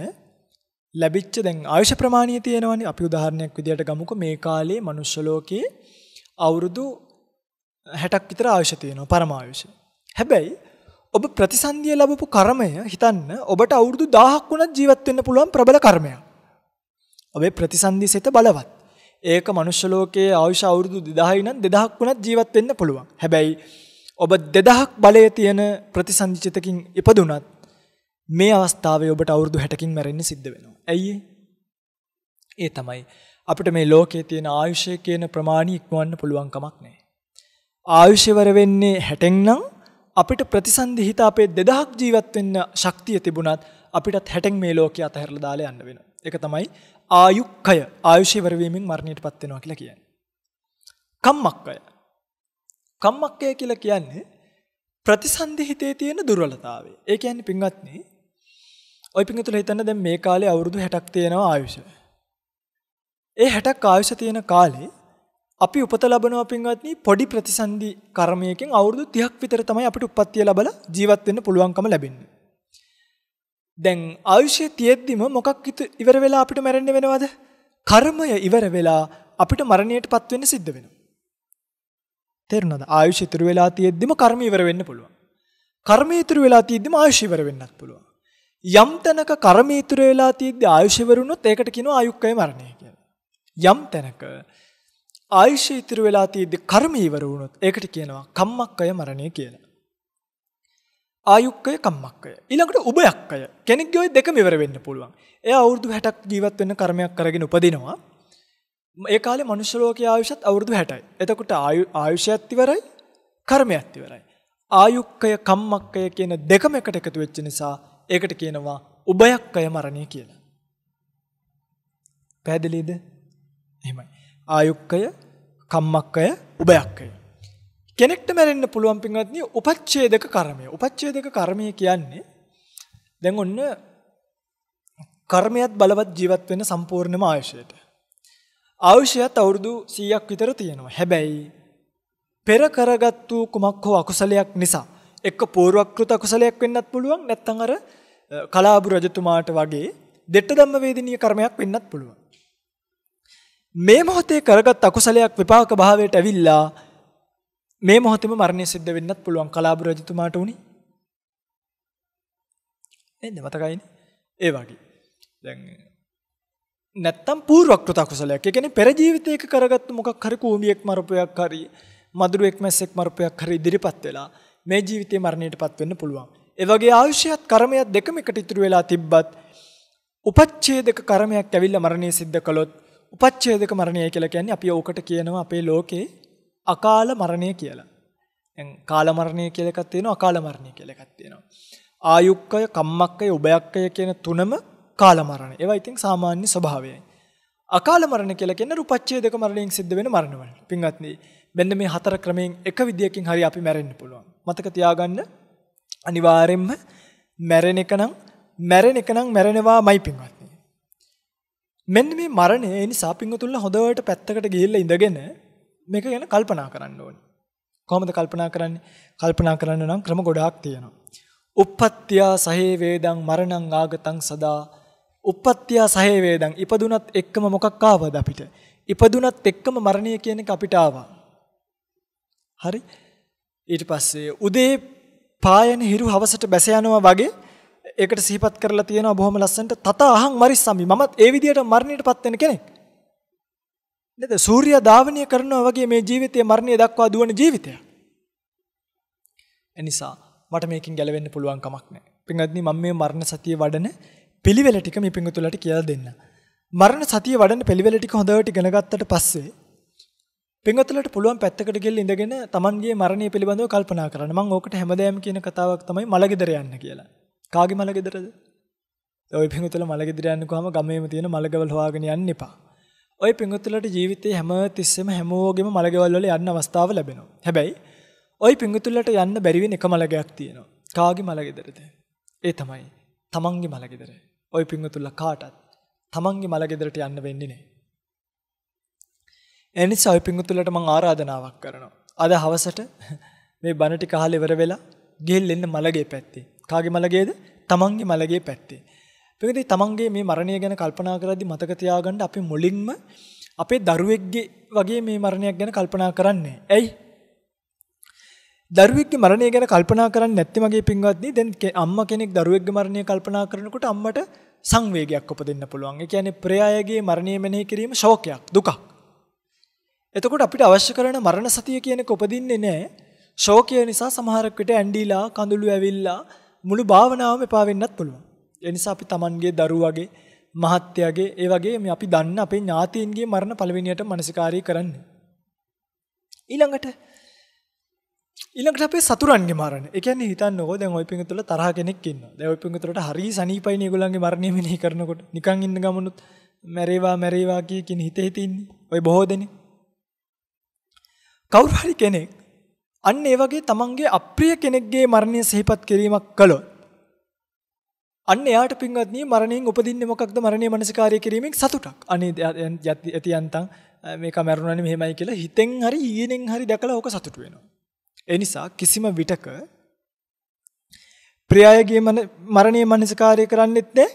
ලැබිච්ච දැන් ආයුෂ ප්‍රමාණය තියෙනවනේ අපි උදාහරණයක් විදියට ගමුකෝ මේ කාලේ මනුෂ්‍ය ලෝකයේ අවුරුදු 60ක් විතර ආයුෂ තියෙනවා පරමායුෂ. හැබැයි ඔබ ප්‍රතිසන්දිය ලැබපු කර්මය හිතන්න ඔබට අවුරුදු 1000ක් වුණත් ජීවත් වෙන්න පුළුවන් ප්‍රබල කර්මයක්. ඔබේ ප්‍රතිසන්දි සිත බලවත්. ඒක මනුෂ්‍ය ලෝකයේ ආයුෂ අවුරුදු 2000යි නම් 2000ක් වුණත් ජීවත් වෙන්න පුළුවන්. හැබැයි ඔබ 2000ක් බලයේ තියෙන ප්‍රතිසන්දිචිතකින් ඉපදුනත් මේ අවස්ථාවේ ඔබට අවුරුදු 60කින් මැරෙන්න සිද්ධ වෙනවා. ඇයි ඒ තමයි අපිට මේ ලෝකයේ තියෙන ආයුෂය කියන ප්‍රමාණය ඉක්මවන්න පුළුවන් කමක් නැහැ. ආයුෂවර වෙන්නේ 60න් නම් අපිට ප්‍රතිසන්දිහිත අපේ 2000ක් ජීවත් වෙන්න ශක්තිය තිබුණත් අපිටත් 60න් මේ ලෝකයේ අතහැරලා දාලා යන්න වෙනවා. ඒක තමයි ආයුක්කය ආයුෂවර වීමෙන් මරණයටපත් වෙනවා කියලා කියන්නේ. කම්මක්කය. කම්මක්කය කියලා කියන්නේ ප්‍රතිසන්දිහිතේ තියෙන දුර්වලතාවය. ඒ කියන්නේ පින්වත්නි ඔය පිංගුතුල හිතන්න දැන් මේ කාලේ අවුරුදු 60ක් තියෙනවා ආයුෂ. ඒ 60ක් ආයුෂ තියෙන කාලේ අපි උපත ලබනවා පින්වත්නි පොඩි ප්‍රතිසන්දි කර්මයකින් අවුරුදු 30ක් විතර තමයි අපිට උප්පත්තිය ලැබලා ජීවත් වෙන්න පුළුවන්කම ලැබෙන්නේ. දැන් ආයුෂයේ තියෙද්දිම මොකක් ඉවර වෙලා අපිට මැරෙන්න වෙනවද? කර්මය ඉවර වෙලා අපිට මරණයටපත් වෙන්න සිද්ධ වෙනවා. තේරුණාද? ආයුෂය ඉතුරු වෙලා තියෙද්දිම කර්මය ඉවර වෙන්න පුළුවන්. කර්මය ඉතුරු වෙලා තියෙද්දිම ආයුෂය ඉවර වෙන්නත් පුළුවන්. යම් තැනක කර්ම ඉතුරු වෙලා තියෙද්දී ආයුෂ වරුණොත් ඒකට කියනවා ආයුක්කය මරණය කියලා. යම් තැනක ආයුෂ ඉතුරු වෙලා තියෙද්දී කර්ම ඉවර වුණොත් ඒකට කියනවා කම්මක්කය මරණය කියලා. ආයුක්කය කම්මක්කය. ඊළඟට උභයක්කය. කෙනෙක්ගේ ওই දෙකම ඉවර වෙන්න පුළුවන්. එයා අවුරුදු 60ක් ජීවත් වෙන්න කර්මයක් කරගෙන උපදිනවා. ඒ කාලේ මනුෂ්‍ය ලෝකයේ ආයුෂත් අවුරුදු 60යි. එතකොට ආයුෂයත් ඉවරයි, කර්මයත් ඉවරයි. ආයුක්කය කම්මක්කය කියන දෙකම එකට එකතු වෙච්ච නිසා ඒකට කියනවා උබයක් අය මරණය කියලා. පැදිලීද එමයි. ආයුක්කය කම්මක්කය උබයක්කය. කෙනෙක්ට මැරෙන්න්න පුළුවන් පින්වත්නි උපච්චේදක කර්මය උපච්චේදක කර්මය කියන්නේ දැන් ඔන්න කර්මයත් බලවත් ජීවත් වෙන සම්පූර්ණම ආයුෂයට. ආයුෂයත් අවුරුදු 100ක් විතර තියෙනවා. හැබැයි පෙර කරගත්තු කුමක් හෝ අකුසලයක් නිසා එක්ක පූර්වක්‍ෘත අකුසලයක් වෙන්නත් පුළුවන් නැත්නම් අර කලාබු රජතුමාට වගේ දෙට ධම්ම වේදිනීය කර්මයක් වෙන්නත් පුළුවන්. මේ මොහොතේ කරගත් අකුසලයක් විපාක භාවයට ඇවිල්ලා මේ මොහොතේම මරණය සිද්ධ වෙන්නත් පුළුවන් කලාබු රජතුමාට උනේ. නේද මතකයිනේ? ඒ වගේ. දැන් නැත්තම් පූර්වක්‍ෘත අකුසලයක්. ඒ කියන්නේ පෙර ජීවිතයක කරගත්තු මොකක් හරි කූඹියෙක් මරපයක් හරි මදුරුවෙක් මැස්සෙක් මරපයක් හරි ඉදිරිපත් වෙලා මේ ජීවිතේ මරණයටපත් වෙන්න පුළුවන්. ඒ වගේ ආයුෂයත් කර්මයක් දෙකම එකට ඉතුරු වෙලා තිබ්බත් උපච්ඡේදක කර්මයක් ඇවිල්ලා මරණය සිද්ධ කළොත් උපච්ඡේදක මරණය කියලා කියන්නේ අපි ඕකට කියනවා අපේ ලෝකේ අකාල මරණය කියලා. දැන් කාල මරණය කියලා එකක් තියෙනවා අකාල මරණය කියලා එකක් තියෙනවා. ආයුක්කය, කම්මක්කය, උභයක්කය කියන තුනම කාල මරණ. ඒවා ඉතින් සාමාන්‍ය ස්වභාවයයි. අකාල මරණ කියලා කියන්නේ උපච්ඡේදක මරණයෙන් සිද්ධ වෙන මරණවල. පින්වත්නි, මෙන්න මේ හතර ක්‍රමයෙන් එක විදියකින් හරි අපි මැරෙන්න පුළුවන්. මතක තියාගන්න අනිවාර්යෙන්ම මැරෙන එක නම් මැරෙන එක නම් මැරෙනවාමයි පින්වත්නි. මෙන්න මේ මරණය ඒ නිසා පින්වතුන්ලා හොඳට පැත්තකට ගිහිල්ලා ඉඳගෙන මේක ගැන කල්පනා කරන්න ඕනේ. කොහොමද කල්පනා කරන්නේ? කල්පනා කරන්න නම් ක්‍රම ගොඩාක් තියෙනවා. uppattiya sahe vedang maranang agatang sada uppattiya sahe vedang ඉපදුනත් එක්කම මොකක් ආවද අපිට? ඉපදුනත් එක්කම මරණය කියන එක අපිට ආවා. හරි. ඊට පස්සේ උදේ පායන හිරු හවසට බැස යනවා වගේ ඒකට සිහිපත් කරලා තියෙනවා බොහොම ලස්සනට තත අහං මරිස්සම්මි මමත් ඒ විදියට මරණයටපත් වෙන කෙනෙක්. නේද? සූර්යා ධාවනය කරනවා වගේ මේ ජීවිතයේ මරණය දක්වා දුවන ජීවිතය. එනිසා මට මේකෙන් ගැලවෙන්න පුළුවන් කමක් නැහැ. පින්වත්නි මම මේ මරණ සතිය වඩන පිළිවෙල ටික මේ පිංගුතුලට කියලා දෙන්න. මරණ සතිය වඩන පිළිවෙල ටික හොඳට ඉගෙන ගත්තට පස්සේ පින්වත්ලට පුළුවන් පැත්තකට ගෙල් ඉඳගෙන Tamanගේ මරණය පිළිබඳව කල්පනා කරන්න. මම ඕකට හැමදේම කියන කතාවක් තමයි මලගෙදර යන්න කියලා. කාගේ මලගෙදරද? ඔය පින්වත්ල මලගෙදර යන්න කොහම ගමේම තියෙන මලගවල් හොයාගෙන යන්න එපා. ඔය පින්වත්ලට ජීවිතේ හැම තිස්සෙම හැමෝගෙම මලගෙවල් වල යන්න අවස්ථාව ලැබෙනවා. හැබැයි ඔය පින්වත්ලට යන්න බැරි වෙන එක මලගයක් තියෙනවා. කාගේ මලගෙදරද? ඒ තමයි Tamanගේ මලගෙදර. ඔය පින්වත්ල කාටත් Tamanගේ මලගෙදරට යන්න වෙන්නේ නැහැ. එනිසා ඔය පිංගුතුලට මම ආරාධනාවක් කරනවා. අද හවසට මේ බණ ටික අහලා ඉවර වෙලා ගිහින් එන්න මලගේ පැත්තේ. කාගේ මලගේද? තමන්ගේ මලගේ පැත්තේ. පිටුදී තමන්ගේ මේ මරණය ගැන කල්පනා කරද්දී මතක තියාගන්න අපි මුලින්ම අපේ දරුවෙක්ගේ වගේ මේ මරණයක් ගැන කල්පනා කරන්නේ. ඇයි? දරුවෙක්ගේ මරණය ගැන කල්පනා කරන්නේ නැත්නම් මගේ පිංගවත්නි දැන් අම්මා කෙනෙක් දරුවෙක්ගේ මරණය කල්පනා කරනකොට අම්මට සංවේගයක් උපදින්න පුළුවන්. ඒ කියන්නේ ප්‍රයායගේ මරණය මෙනෙහි කිරීම ශෝකයක්, දුකක්. එතකොට අපිට අවශ්‍ය කරන මරණ සතිය කියනක උපදින්නේ නැහැ. ශෝකය නිසා සමහරක් විට ඇඬිලා, කඳුළු ඇවිල්ලා මුළු භාවනාවම එපා වෙන්නත් පුළුවන්. ඒ නිසා අපි Tamanගේ දරුවගේ, මහත්යාගේ, ඒ වගේ මේ අපි දන්න අපේ ඥාතීන්ගේ මරණ පළවෙනියට මානසිකාරී කරන්න. ඊළඟට ඊළඟට අපේ සතුරන්ගේ මරණ. ඒ කියන්නේ හිතන්නකෝ දැන් ওই පිංගුතුල තරහ කෙනෙක් ඉන්නවා. දැන් ওই පිංගුතුලට හරි සනීපයිනේ ඒගොල්ලන්ගේ මරණය මෙනෙහි කරනකොට. නිකන් ඉන්න ගමනුත් මැරේවා මැරේවා කිය කින හිත හිත ඉන්නේ. ওই බොහෝ දෙනේ. කවුරු හරි කෙනෙක් අන්න ඒ වගේ තමන්ගේ අප්‍රිය කෙනෙක්ගේ මරණය සිහිපත් කිරීමක් කළොත් අන්න එයාට පින්වත්නි මරණයෙන් උපදින්නේ මොකක්ද මරණය මනසිකාරය කිරීමෙන් සතුටක් අනේ යති යන්තම් මේක මරුණානේ මෙහෙමයි කියලා හිතෙන් හරි ඊයෙන් හරි දැකලා ඕක සතුට වෙනවා ඒ නිසා කිසිම විටක ප්‍රියයගේ මරණය මනසිකාරය කරන්නෙත් නැහැ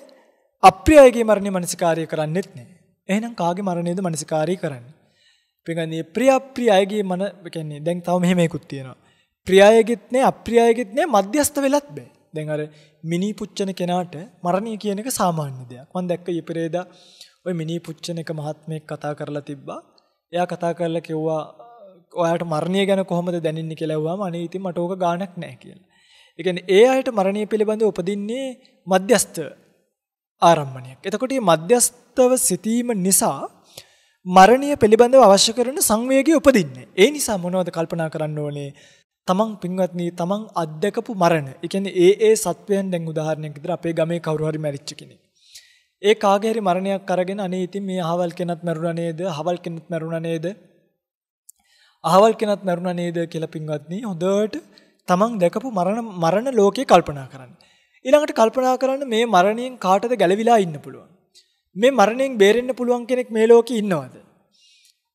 අප්‍රියයගේ මරණය මනසිකාරය කරන්නෙත් නැහැ එහෙනම් කාගේ මරණයද මනසිකාරය කරන්නේ පිගන්නේ ප්‍රිය අප්‍රිය අයගේ මන කියන්නේ දැන් තව මෙහෙම එකක් තියෙනවා. ප්‍රිය අයගෙත් නෑ අප්‍රිය අයගෙත් නෑ මධ්‍යස්ථ වෙලත් බෑ. දැන් අර මිනී පුච්චන කෙනාට මරණය කියන එක සාමාන්‍ය දෙයක්. මම දැක්ක ඊපෙරේදා ওই මිනී පුච්චන එක මහත්මයෙක් කතා කරලා තිබ්බා. එයා කතා කරලා කිව්වා ඔයාට මරණය ගැන කොහොමද දැනෙන්නේ කියලා ඇහුවාම අනේ ඉතින් මට ඕක ගාණක් නැහැ කියලා. ඒ කියන්නේ ඒ අයට මරණය පිළිබඳව උපදින්නේ මධ්‍යස්ථ ආරම්මණයක්. එතකොට මේ මධ්‍යස්ථව සිටීම නිසා මරණය පිළිබඳව අවශ්‍ය කරන සංවේගය උපදින්නේ. ඒ නිසා මොනවද කල්පනා කරන්න ඕනේ? තමන් පින්වත්නි තමන් අත්දකපු මරණ. ඒ කියන්නේ ඒ ඒ සත්වයන් දැන් උදාහරණයක් විදිහට අපේ ගමේ කවුරු හරි මැරිච්ච කෙනෙක්. ඒ කාගේ හරි මරණයක් අරගෙන අනේ ඉතින් මේ අහවල් කෙනත් මැරුණා නේද? අහවල් කෙනත් මැරුණා නේද? අහවල් කෙනත් මැරුණා නේද කියලා පින්වත්නි හොඳට තමන් දැකපු මරණ මරණ ලෝකේ කල්පනා කරන්න. ඊළඟට කල්පනා කරන්න මේ මරණයෙන් කාටද ගැලවිලා ඉන්න පුළුවන්. මේ මරණයෙන් බේරෙන්න පුළුවන් කෙනෙක් මේ ලෝකේ ඉන්නවද?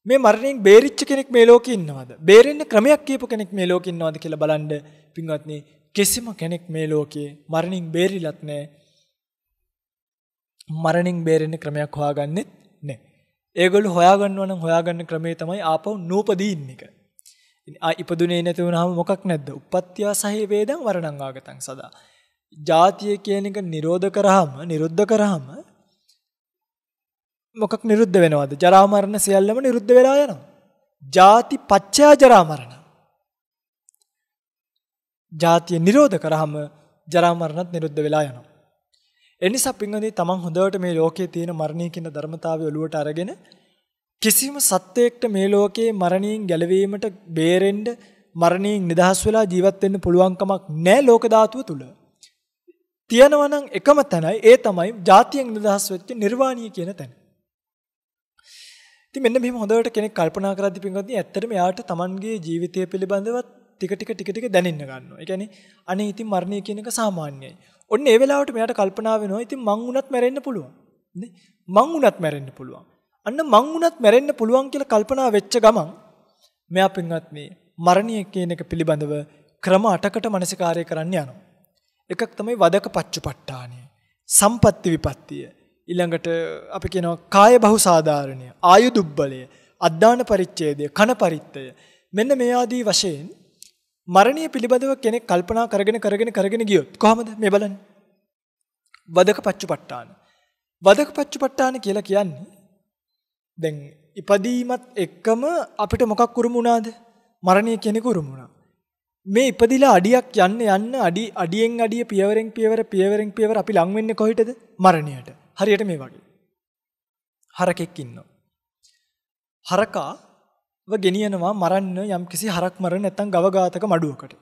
මේ මරණයෙන් බේරිච්ච කෙනෙක් මේ ලෝකේ ඉන්නවද? බේරෙන්න ක්‍රමයක් කියපු කෙනෙක් මේ ලෝකේ ඉන්නවද කියලා බලන්න පින්වත්නි කිසිම කෙනෙක් මේ ලෝකේ මරණයෙන් බේරිලත් නැහැ. මරණයෙන් බේරෙන්න ක්‍රමයක් හොයාගන්නෙත් නැහැ. ඒගොල්ලෝ හොයාගන්නවා නම් හොයාගන්න ක්‍රමේ තමයි ආපහු නූපදී ඉන්න එක. ඉපදුනේ නැති වුණාම මොකක් නැද්ද? උපත්ත්‍යා සහේ වේදං වරණං ආගතං සදා. ජාතිය කියන එක නිරෝධ කරාම, නිරුද්ධ කරාම මොකක් නිරුද්ධ වෙනවද? ජරා මරණ සියල්ලම නිරුද්ධ වෙලා යනවා. ಜಾති පච්චය ජරා මරණ. ಜಾතිය නිරෝධ කරාම ජරා මරණත් නිරුද්ධ වෙලා යනවා. ඒ නිසා පින්වදී තමන් හොඳට මේ ලෝකයේ තියෙන මරණය කියන ධර්මතාවය ඔලුවට අරගෙන කිසිම සත්වයකට මේ ලෝකයේ මරණයෙන් ගැලවීමට බේරෙන්න මරණයෙන් නිදහස් වෙලා ජීවත් වෙන්න පුළුවන් කමක් නැහැ ලෝක ධාතුව තුල. තියෙනවා නම් එකම තැනයි ඒ තමයි ජාතියෙන් නිදහස් වෙච්ච නිර්වාණිය කියන තැන. ඉතින් මෙන්න මෙහෙම හොඳට කෙනෙක් කල්පනා කරද්දී පින්වත්නි ඇත්තටම යාට Tamanගේ ජීවිතය පිළිබඳවත් ටික ටික ටික ටික දැනෙන්න ගන්නවා. ඒ කියන්නේ අනේ ඉතින් මරණය කියන එක සාමාන්‍යයි. ඔන්න ඒ වෙලාවට මෙයාට කල්පනා වෙනවා ඉතින් මං වුණත් මැරෙන්න පුළුවන්. නේ? මං වුණත් මැරෙන්න පුළුවන්. අන්න මං වුණත් මැරෙන්න පුළුවන් කියලා කල්පනා වෙච්ච ගමන් මෙයා පින්වත්නි මරණය කියන එක පිළිබඳව ක්‍රම 8කට මනසිකාරය කරන්න යනවා. එකක් තමයි වදක පච්චුපට්ඨානය. සම්පත්‍ති විපත්තිය. ඉල්ළඟට අපි කියනවා කාය බහු සාධාරණය ආයු දුබ්බලය අද්දාන පරිච්ඡේදය කන පරිත්තය මෙන්න මේ ආදී වශයෙන් මරණය පිළිබඳව කෙනෙක් කල්පනා කරගෙන කරගෙන කරගෙන ගියොත් කොහොමද මේ බලන්න වදක පච්චුපට්ටාන වදක පච්චුපට්ටාන කියලා කියන්නේ දැන් ඉපදීමත් එක්කම අපිට මොකක් උරුම වුණාද මරණය කෙනෙකු උරුම වුණා මේ ඉපදිලා අඩියක් යන්න යන්න අඩි අඩියෙන් අඩිය පියවරෙන් පියවර පියවරෙන් පියවර අපි ලං වෙන්නේ කොහෙටද මරණයට හරියට මේ වගේ. හරකෙක් ඉන්නවා. හරකාව ගෙනියනවා මරන්න යම්කිසි හරක් මරණ නැත්නම් ගවඝාතක මඩුවකට.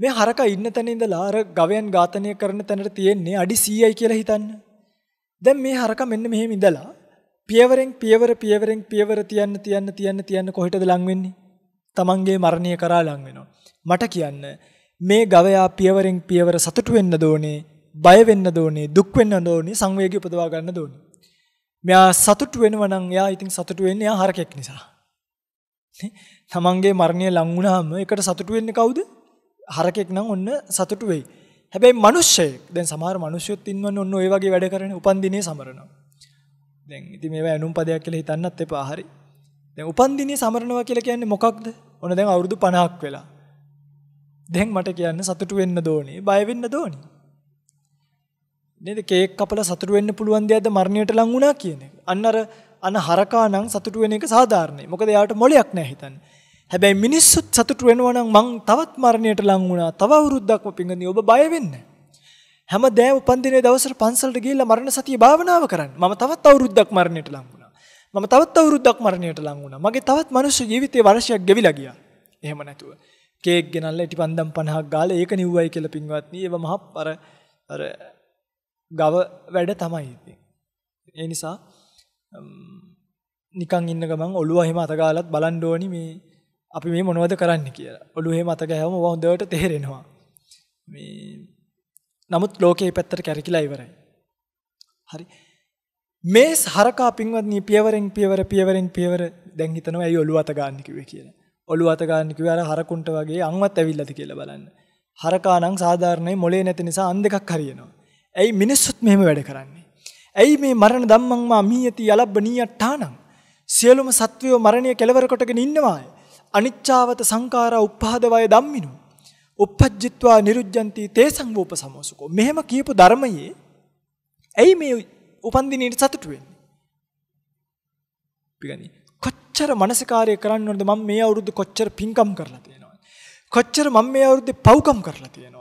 මේ හරකා ඉන්න තැන ඉඳලා අර ගවයන් ඝාතනය කරන තැනට තියෙන්නේ අඩි 100යි කියලා හිතන්න. දැන් මේ හරකා මෙන්න මෙහෙම ඉඳලා පියවරෙන් පියවර පියවරෙන් පියවර තියන්න තියන්න තියන්න තියන්න කොහෙටද ලං වෙන්නේ? Tamange මරණය කරා ලං වෙනවා. මට කියන්න මේ ගවයා පියවරෙන් පියවර සතුටු වෙන්න ඕනේ බය වෙන්න ඕනේ, දුක් වෙන්න ඕනේ, සංවේගය උපදවා ගන්න ඕනේ. මෙයා සතුටු වෙනව නම් එයා ඉතින් සතුටු වෙන්නේ එයා හරකෙක් නිසා. තමන්ගේ මරණය ලං වුණාම ඒකට සතුටු වෙන්නේ කවුද? හරකෙක් නම් ඔන්න සතුටු වෙයි. හැබැයි මිනිස්සෙක් දැන් සමහර මිනිස්සුත් ඉන්නවන්නේ ඔන්න ඔය වගේ වැඩ කරන උපන්දිනේ සමරනවා. දැන් ඉතින් මේවා ඇනුම් පදයක් කියලා හිතන්නත් එපා හරි. දැන් උපන්දිනේ සමරනවා කියලා කියන්නේ මොකක්ද? ඔන්න දැන් අවුරුදු 50ක් වෙලා. දැන් මට කියන්න සතුටු වෙන්න දෝනේ, බය වෙන්න දෝනේ. නේද කේක් කපලා සතුටු වෙන්න පුළුවන් දෙයක්ද මරණයට ලං වුණා කියන එක. අන්න අර අන හරකා නම් සතුටු වෙන එක සාධාරණයි. මොකද එයාට මොලයක් නැහැ හිතන්න. හැබැයි මිනිස්සුත් සතුටු වෙනවා නම් මං තවත් මරණයට ලං වුණා. තව අවුරුද්දක්ම පිංගන්නේ ඔබ බය වෙන්න. හැමදෑම උපන්දිනේ දවසට පන්සලට ගිහිල්ලා මරණ සතිය භාවනාව කරන්න. මම තවත් අවුරුද්දක් මරණයට ලං වුණා. මම තවත් අවුරුද්දක් මරණයට ලං වුණා. මගේ තවත් මනුස්ස ජීවිතේ වර්ෂයක් ගෙවිලා ගියා. එහෙම නැතුව. කේක් ගෙනල්ලා ඉටිපන්දම් 50ක් ගාලා ඒක නිව්වයි කියලා පින්වත්නි. ඒව මහ අර අර ගව වැඩ තමයි ඉතින්. ඒ නිසා නිකන් ඉන්න ගමන් ඔළුව එහෙම අත ගාලත් බලන්න ඕනි මේ අපි මේ මොනවද කරන්න කියලා. ඔළුව එහෙම අත ගහම ඔවා හොඳට තේරෙනවා. මේ නමුත් ලෝකේ පැත්තට කැරකිලා ඉවරයි. හරි. මේ හරකා පින්වත්නි පියවරෙන් පියවර පියවරෙන් පියවර දැන් හිතනවා ඇයි ඔළුව අත ගන්න කිව්වේ කියලා. ඔළුව අත ගන්න කිව්වේ අර හරකුන්ට වගේ අංවත් ඇවිල්ලාද කියලා බලන්න. හරකා නම් සාධාරණයි මොලේ නැති නිසා අන් දෙකක් හරියනවා. ඇයි මිනිස්සුත් මෙහෙම වැඩ කරන්නේ? ඇයි මේ මරණ ධම්මං මා මීයති යලබ්බනීයට්ටානම්? සියලුම සත්වයෝ මරණය කෙලවර කොටගෙන ඉන්නවාය. අනිච්චාවත සංඛාරා උප්පාදවය ධම්මිනු. උපජ්ජිත්වා නිරුජ්ජಂತಿ තේසං වූපසමෝසුකෝ. මෙහෙම කියපු ධර්මයේ ඇයි මේ උපන්දිනේට සතුටු වෙන්නේ? පිගනි කොච්චර මානසිකාර්ය කරන්න ඕනද මම මේ අවුරුදු කොච්චර පිංකම් කරලා තියෙනවද? කොච්චර මම මේ අවුරුද්දේ පව්කම් කරලා තියෙනවද?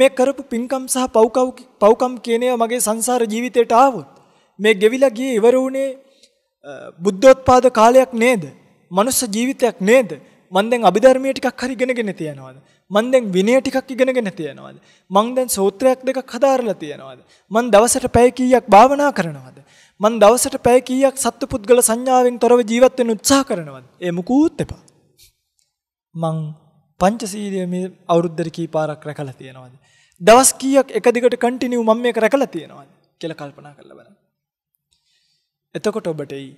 මේ කරපු පින්කම් සහ පව්කම් පව්කම් කියන මගේ සංසාර ජීවිතයට ආවොත් මේ ගෙවිලා ගියේ ඉවර වුණේ බුද්ධෝත්පාද කාලයක් නේද? මනුස්ස ජීවිතයක් නේද? මන් දැන් අභිධර්මයේ ටිකක් හරි ඉගෙනගෙන තියනවාද? මන් දැන් විනය ටිකක් ඉගෙනගෙන තියනවාද? මන් දැන් සූත්‍රයක් දෙකක් හදාarලා තියනවාද? මන් දවසට පැය කීයක් භාවනා කරනවාද? මන් දවසට පැය කීයක් සත්පුද්ගල සංඥාවෙන් තොරව ජීවත් වෙන්න උත්සාහ කරනවාද? ඒ මුකුත් එපා. මං පංචසීලිය මේ අවුරුද්දර කීපාරක් රැකලා තියෙනවද. දවස් කීයක් එක දිගට කටිනිව් මම මේක රැකලා තියෙනවද කියලා කල්පනා කරලා බලන්න. එතකොට ඔබට එයි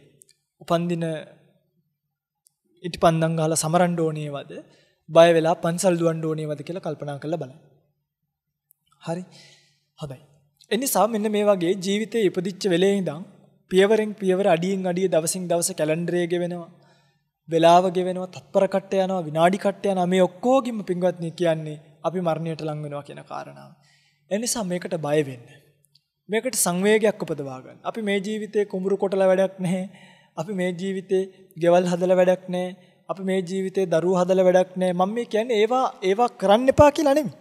උපන්දින ඉටිපන්දම් ගහලා සමරන්න ඕනේවද බය වෙලා පන්සල් දුවන්න ඕනේවද කියලා කල්පනා කරලා බලන්න. හරි. හොඳයි. එනිසා මෙන්න මේ වගේ ජීවිතේ ඉපදිච්ච වෙලේ ඉඳන් පියවරෙන් පියවර අඩියෙන් අඩිය දවසින් දවස කැලෙන්ඩරය ගෙවෙනවා. වෙලාව ගෙවෙනවා තත්පර කට්ට යනවා විනාඩි කට්ට යනවා මේ ඔක්කොගෙම පින්වත්නි කියන්නේ අපි මරණයට ලං වෙනවා කියන කාරණාව. ඒ නිසා මේකට බය වෙන්න. මේකට සංවේගයක් උපදවා ගන්න. අපි මේ ජීවිතේ කුඹුරු කොටලා වැඩක් නැහැ. අපි මේ ජීවිතේ ගෙවල් හදලා වැඩක් නැහැ. අපි මේ ජීවිතේ දරුවෝ හදලා වැඩක් නැහැ. මම මේ කියන්නේ ඒවා ඒවා කරන්න එපා කියලා නෙමෙයි.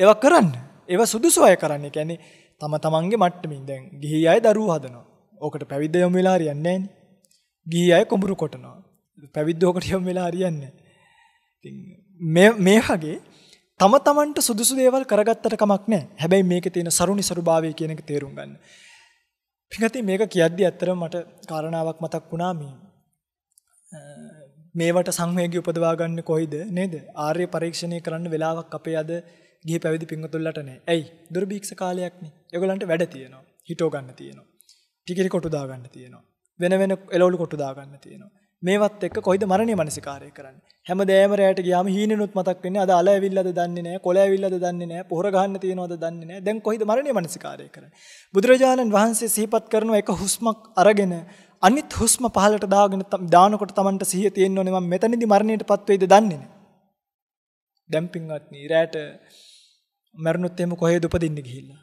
ඒවා කරන්න. ඒවා සුදුසු අය කරන්න. කියන්නේ තම තමන්ගේ මට්ටමින් දැන් ගිහි අය දරුවෝ හදනවා. ඕකට පැවිද්ද යොමු වෙලා හරියන්නේ නැහැ නේ. ගිහි අය කුඹුරු කොටනවා. පැවිද්දෝකට යම් වෙලා හරියන්නේ මේ මේ වගේ තම තමන්ට සුදුසු දේවල් කරගත්තට කමක් නැහැ. හැබැයි මේකේ තියෙන සරුනිසරුභාවය කියන එක තේරුම් ගන්න. පිටකති මේක කියද්දි ඇත්තටම මට කාරණාවක් මතක් වුණා මේ. මේවට සංවේගී උපදවා ගන්න කොයිද නේද? ආර්ය පරීක්ෂණය කරන්න වෙලාවක් අපේ අද ගිහි පැවිදි පින්වතුන්ලට නැහැ. ඇයි? දුර්භීක්ෂ කාලයක්නේ. ඒගොල්ලන්ට වැඩ තියෙනවා. හිටෝ ගන්න තියෙනවා. ටිකිරි කොටු දා ගන්න තියෙනවා. වෙන වෙන එළවලු කොටු දා ගන්න තියෙනවා. මේවත් එක්ක කොයිද මරණය මනසිකාරය කරන්න හැම දෑමරයට ගයාම හීනනුත් මතක් වෙන්නේ අද අල ඇවිල්ලද දන්නේ නැහැ කොළ ඇවිල්ලද දන්නේ නැහැ පොහොර ගහන්න තියනවද දන්නේ නැහැ දැන් කොයිද මරණය මනසිකාරය කරන්නේ බුදුරජාණන් වහන්සේ සිහිපත් කරන එක හුස්මක් අරගෙන අනිත් හුස්ම පහලට දාගෙන දානකොට Tamanට සිහිය තියෙන්න ඕනේ මම මෙතනදී මරණයටපත් වෙයිද දන්නේ නැහැ දැන් පින්වත්නි රැට මරණොත් එහෙම කොහෙද උපදින්නේ ගිහිල්ලා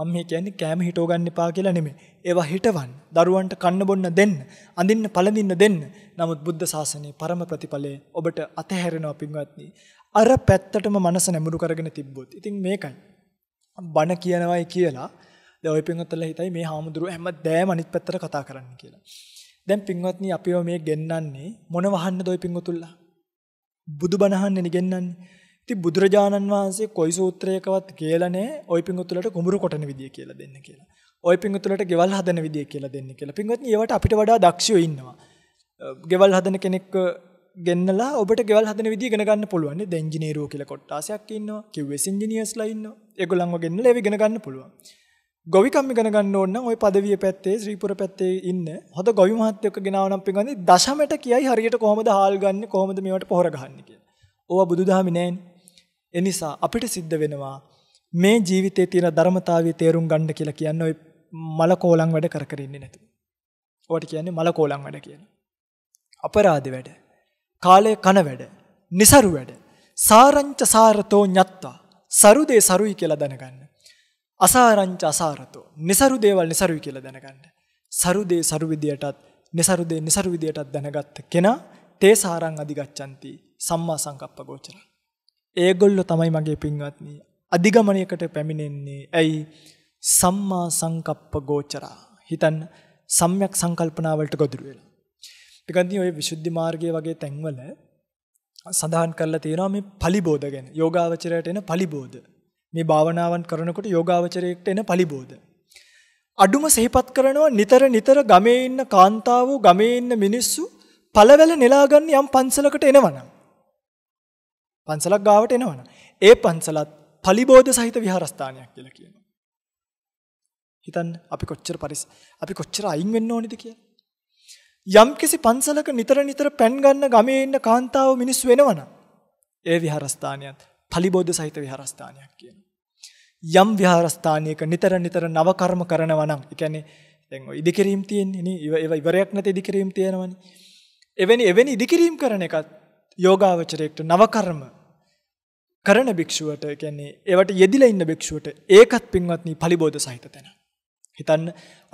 මම මේ කියන්නේ කෑම හිටව ගන්න එපා කියලා නෙමෙයි. ඒවා හිටවන්න, දරුවන්ට කන්න බොන්න දෙන්න, අඳින්න පළඳින්න දෙන්න. නමුත් බුද්ධ ශාසනයේ පරම ප්‍රතිඵලය ඔබට අතහැරෙනවා පින්වත්නි. අර පැත්තටම මනස නැඹුරු කරගෙන තිබ්බොත්. ඉතින් මේකයි. බණ කියනවායි කියලා දැන් ওই පින්වත්ලා හිතයි මේ හාමුදුරුව හැමදෑම අනිත් පැත්තට කතා කරන්න කියලා. දැන් පින්වත්නි අපිව මේ ගෙන්නන්නේ මොන වහන්නද ওই පින්වතුල්ලා? බුදුබණ අහන්නේ ගෙන්නන්නේ. ඉතින් බුදුරජාණන් වහන්සේ කොයි සූත්‍රයකවත් කියලා නැහැ ওই පිංගුතුලට කුඹුරු කොටන විදිය කියලා දෙන්න කියලා. ওই පිංගුතුලට ගෙවල් හදන විදිය කියලා දෙන්න කියලා. පිංගුතුන් ඒවට අපිට වඩා දක්ෂයෝ ඉන්නවා. ගෙවල් හදන කෙනෙක් ගෙන්නලා ඔබට ගෙවල් හදන විදිය ඉගෙන ගන්න පුළුවන්. ද ඉංජිනේරුවෝ කියලා කොට්ටාසයක් ඉන්නවා. QS ඉංජිනේර්ස්ලා ඉන්නවා. ඒගොල්ලන්ව ගෙන්නලා ඒව ඉගෙන ගන්න පුළුවන්. ගොවිකම්ම ඉගෙන ගන්න ඕන නම් ওই පදවිය පැත්තේ ශ්‍රීපුර පැත්තේ ඉන්න හොඳ ගොවි මහත්තයෙක් ගෙනාව නම් පිංගන්නේ දශමයට කියයි හරියට කොහොමද හාල් ගන්න කොහොමද මේවට පොහොර ගහන්නේ කියලා. ඕවා බුදුදහමේ නෑනේ. එනිසා අපිට සිද්ධ වෙනවා මේ ජීවිතයේ තියෙන ධර්මතාවය තේරුම් ගන්න කියලා කියන්නේ ওই මලකෝලම් වැඩ කර කර ඉන්නේ නැතුව. ඔයාට කියන්නේ මලකෝලම් වැඩ කියලා. අපරාධ වැඩ, කාලය කන වැඩ, નિසරු වැඩ, සාරංච සාරතෝ ඤත්තා, සරුදේ සරුයි කියලා දැනගන්න. අසාරංච අසාරතෝ, નિසරු දේවල් નિසරුයි කියලා දැනගන්න. සරුදේ සරු විදියටත්, નિසරු දේ નિසරු විදියටත් දැනගත්ත කෙනා තේ සාරං අධිගච්ඡanti සම්මා සංකප්ප ගෝචරයි. ඒගොල්ලෝ තමයි මගේ පින්වත්නි අධිගමණයකට පැමිණෙන්නේ ඇයි සම්මා සංකප්ප ගෝචරා හිතන්න සම්්‍යක් සංකල්පනාවලට ගොදුරු වෙලා ටිකන්දී ඔය විසුද්ධි මාර්ගයේ වගේ තැන්වල සඳහන් කරලා තියෙනවා මේ පලිබෝධ ගැන යෝගාවචරයට එන පලිබෝධ මේ භාවනාවන් කරනකොට යෝගාවචරයට එන පලිබෝධ අඩුම සෙහිපත් කරනවා නිතර නිතර ගමේ ඉන්න කාන්තාවෝ ගමේ ඉන්න මිනිස්සු පළවැල නෙලාගන්න යම් පන්සලකට එනවනම් පන්සලක් ගාවට එනවන. ඒ පන්සලත් පලිබෝධ සහිත විහාරස්ථානයක් කියල කියන. හිතන් අපි කොච්චර පරිස් අපි කොච්චර අයින් වෙන්න ඕනිද කිය. යම් කිසි පන්සලක නිතර නිතර පැන්ගන්න ගමේ ඉන්න කාන්තාව මිනිස් වෙනවන. ඒ විහාරස්ථානයත් පලිබෝධ සහිත විහාරස්ථානයක් කියන. යම් විහාරස්ථානයක නිතර නිතර නවකර්ම කරනවනම් එකැනේ ඉදිකිරීම් තියෙන් ඉව ඉවරයක් නැති ඉදිකිරීම් තියෙනවනි. එවැනි එවැනි ඉදිකිරීම් කරන එකත් යෝගාවචරයෙක්ට නවකර්ම කරන භික්ෂුවට කියන්නේ ඒවට යෙදිලා ඉන්න භික්ෂුවට ඒකත් පින්වත්නි පලිබෝධ සහිත තැන. හිතන්න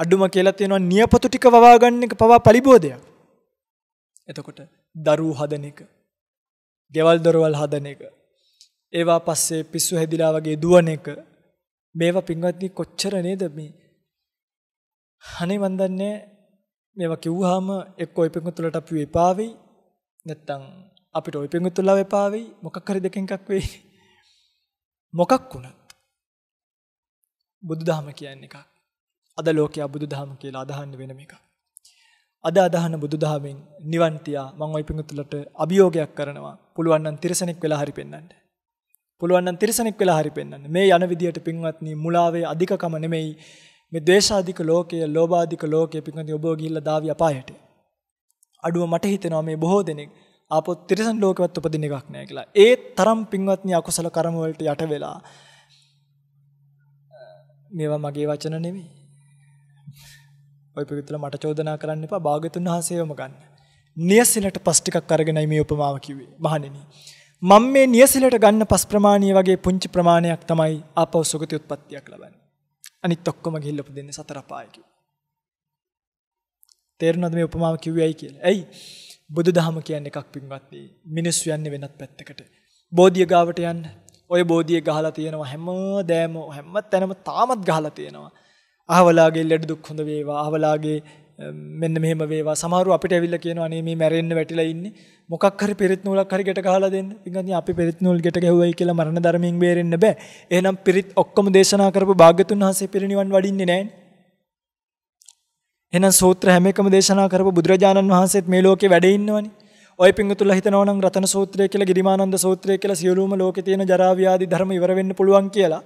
අඩුම කියලා තියෙනවා නියපොතු ටික වවා ගන්න එක පවා පලිබෝධයක්. එතකොට දරුවෝ හදන එක, ගෙවල් දොරවල් හදන එක, ඒවා පස්සේ පිස්සු හැදිලා වගේ දුවන එක මේවා පින්වත්නි කොච්චර නේද මේ අනේ මන් දන්නේ මේවා කිව්වහම එක්ක ඔය පිටු තුලට අපි එපා වෙයි නැත්තම් අපිට ওই පිඟුතුල්ලා වෙපා වෙයි මොකක් හරි දෙකෙන් එකක් වෙයි මොකක් වුණත් බුදුදහම කියන්නේ එකක් අද ලෝකයා බුදුදහම කියලා අදහන්න වෙන එකක් අද අදහන බුදුදහමෙන් නිවන් තියා මම ওই පිඟුතුලට අභියෝගයක් කරනවා පුළුවන් නම් තිරසනෙක් වෙලා හරි පෙන්වන්න පුළුවන් නම් තිරසනෙක් වෙලා හරි පෙන්වන්න මේ යන විදියට පින්වත්නි මුලාවේ අධිකකම නෙමෙයි මේ ද්වේෂාධික ලෝකය ලෝභාධික ලෝකය පින්වත්නි ඔබව ගිහිල්ලා දාවි අපායට අඩුව මට හිතෙනවා මේ බොහෝ දෙනෙක් ආපොත් තිරිසන් ලෝකවත් උපදින එකක් නෑ කියලා. ඒ තරම් පින්වත්නි අකුසල කර්ම වලට යට වෙලා මේවා මගේ වචන නෙමෙයි. ඔය පිටුල මට චෝදනා කරන්න එපා භාග්‍යතුන් වහන්සේවම ගන්න. නියසිලට පස් ටිකක් අරගෙනයි මේ උපමාව කිව්වේ. මහණෙනි. මම මේ නියසිලට ගන්න පස් ප්‍රමාණිය වගේ පුංචි ප්‍රමාණයක් තමයි ආපෞ සුගති උත්පත්තියක් ලබන්නේ. අනිත් ඔක්කොම ගිහිල්ලා උපදින්නේ සතර පායකින්. තේරුණාද මේ උපමාව කිව්වේ ඇයි කියලා? ඇයි? බුදු දහම කියන්න එකක් පින්වත්දී මිනිස්සු යන්නේ වෙනත් පැත්තකට. බෝධිය ගාවට යන්න ඔය බෝධිය ගහලා තියෙනවා හැම දෑම හැම තැනම තාමත් ගහලා තියෙනවා. අහවලාගේ ලෙඩ දුක් හොඳ වේවා. අහවලාගේ මෙන්න මෙහෙම වේවා. සමහරව අපිට ඇවිල්ලා කියනවා අනේ මේ මැරෙන්න වැටිලා ඉන්නේ. මොකක් හරි පිරිත් නූලක් හරි ගැට ගහලා දෙන්න. ඉතින් අපි පිරිත් නූල් ගැට ගැහුවයි කියලා මරණ ධර්මයෙන් බේරෙන්න බෑ. එහෙනම් පිරිත් ඔක්කොම දේශනා කරපු භාග්‍යතුන් වහන්සේ පිරිනිවන් වඩින්නේ නැහැ. එහෙනම් සූත්‍ර හැම එකම දේශනා කරපු බුදුරජාණන් වහන්සේත් මේ ලෝකේ වැඩ ඉන්නවනේ. ඔය පිංගුතුලා හිතනවා නම් රතන සූත්‍රය කියලා ගිරිමානන්ද සූත්‍රය කියලා සියලුම ලෝකේ තියෙන ජරා ව්‍යාධි ධර්ම ඉවර වෙන්න පුළුවන් කියලා.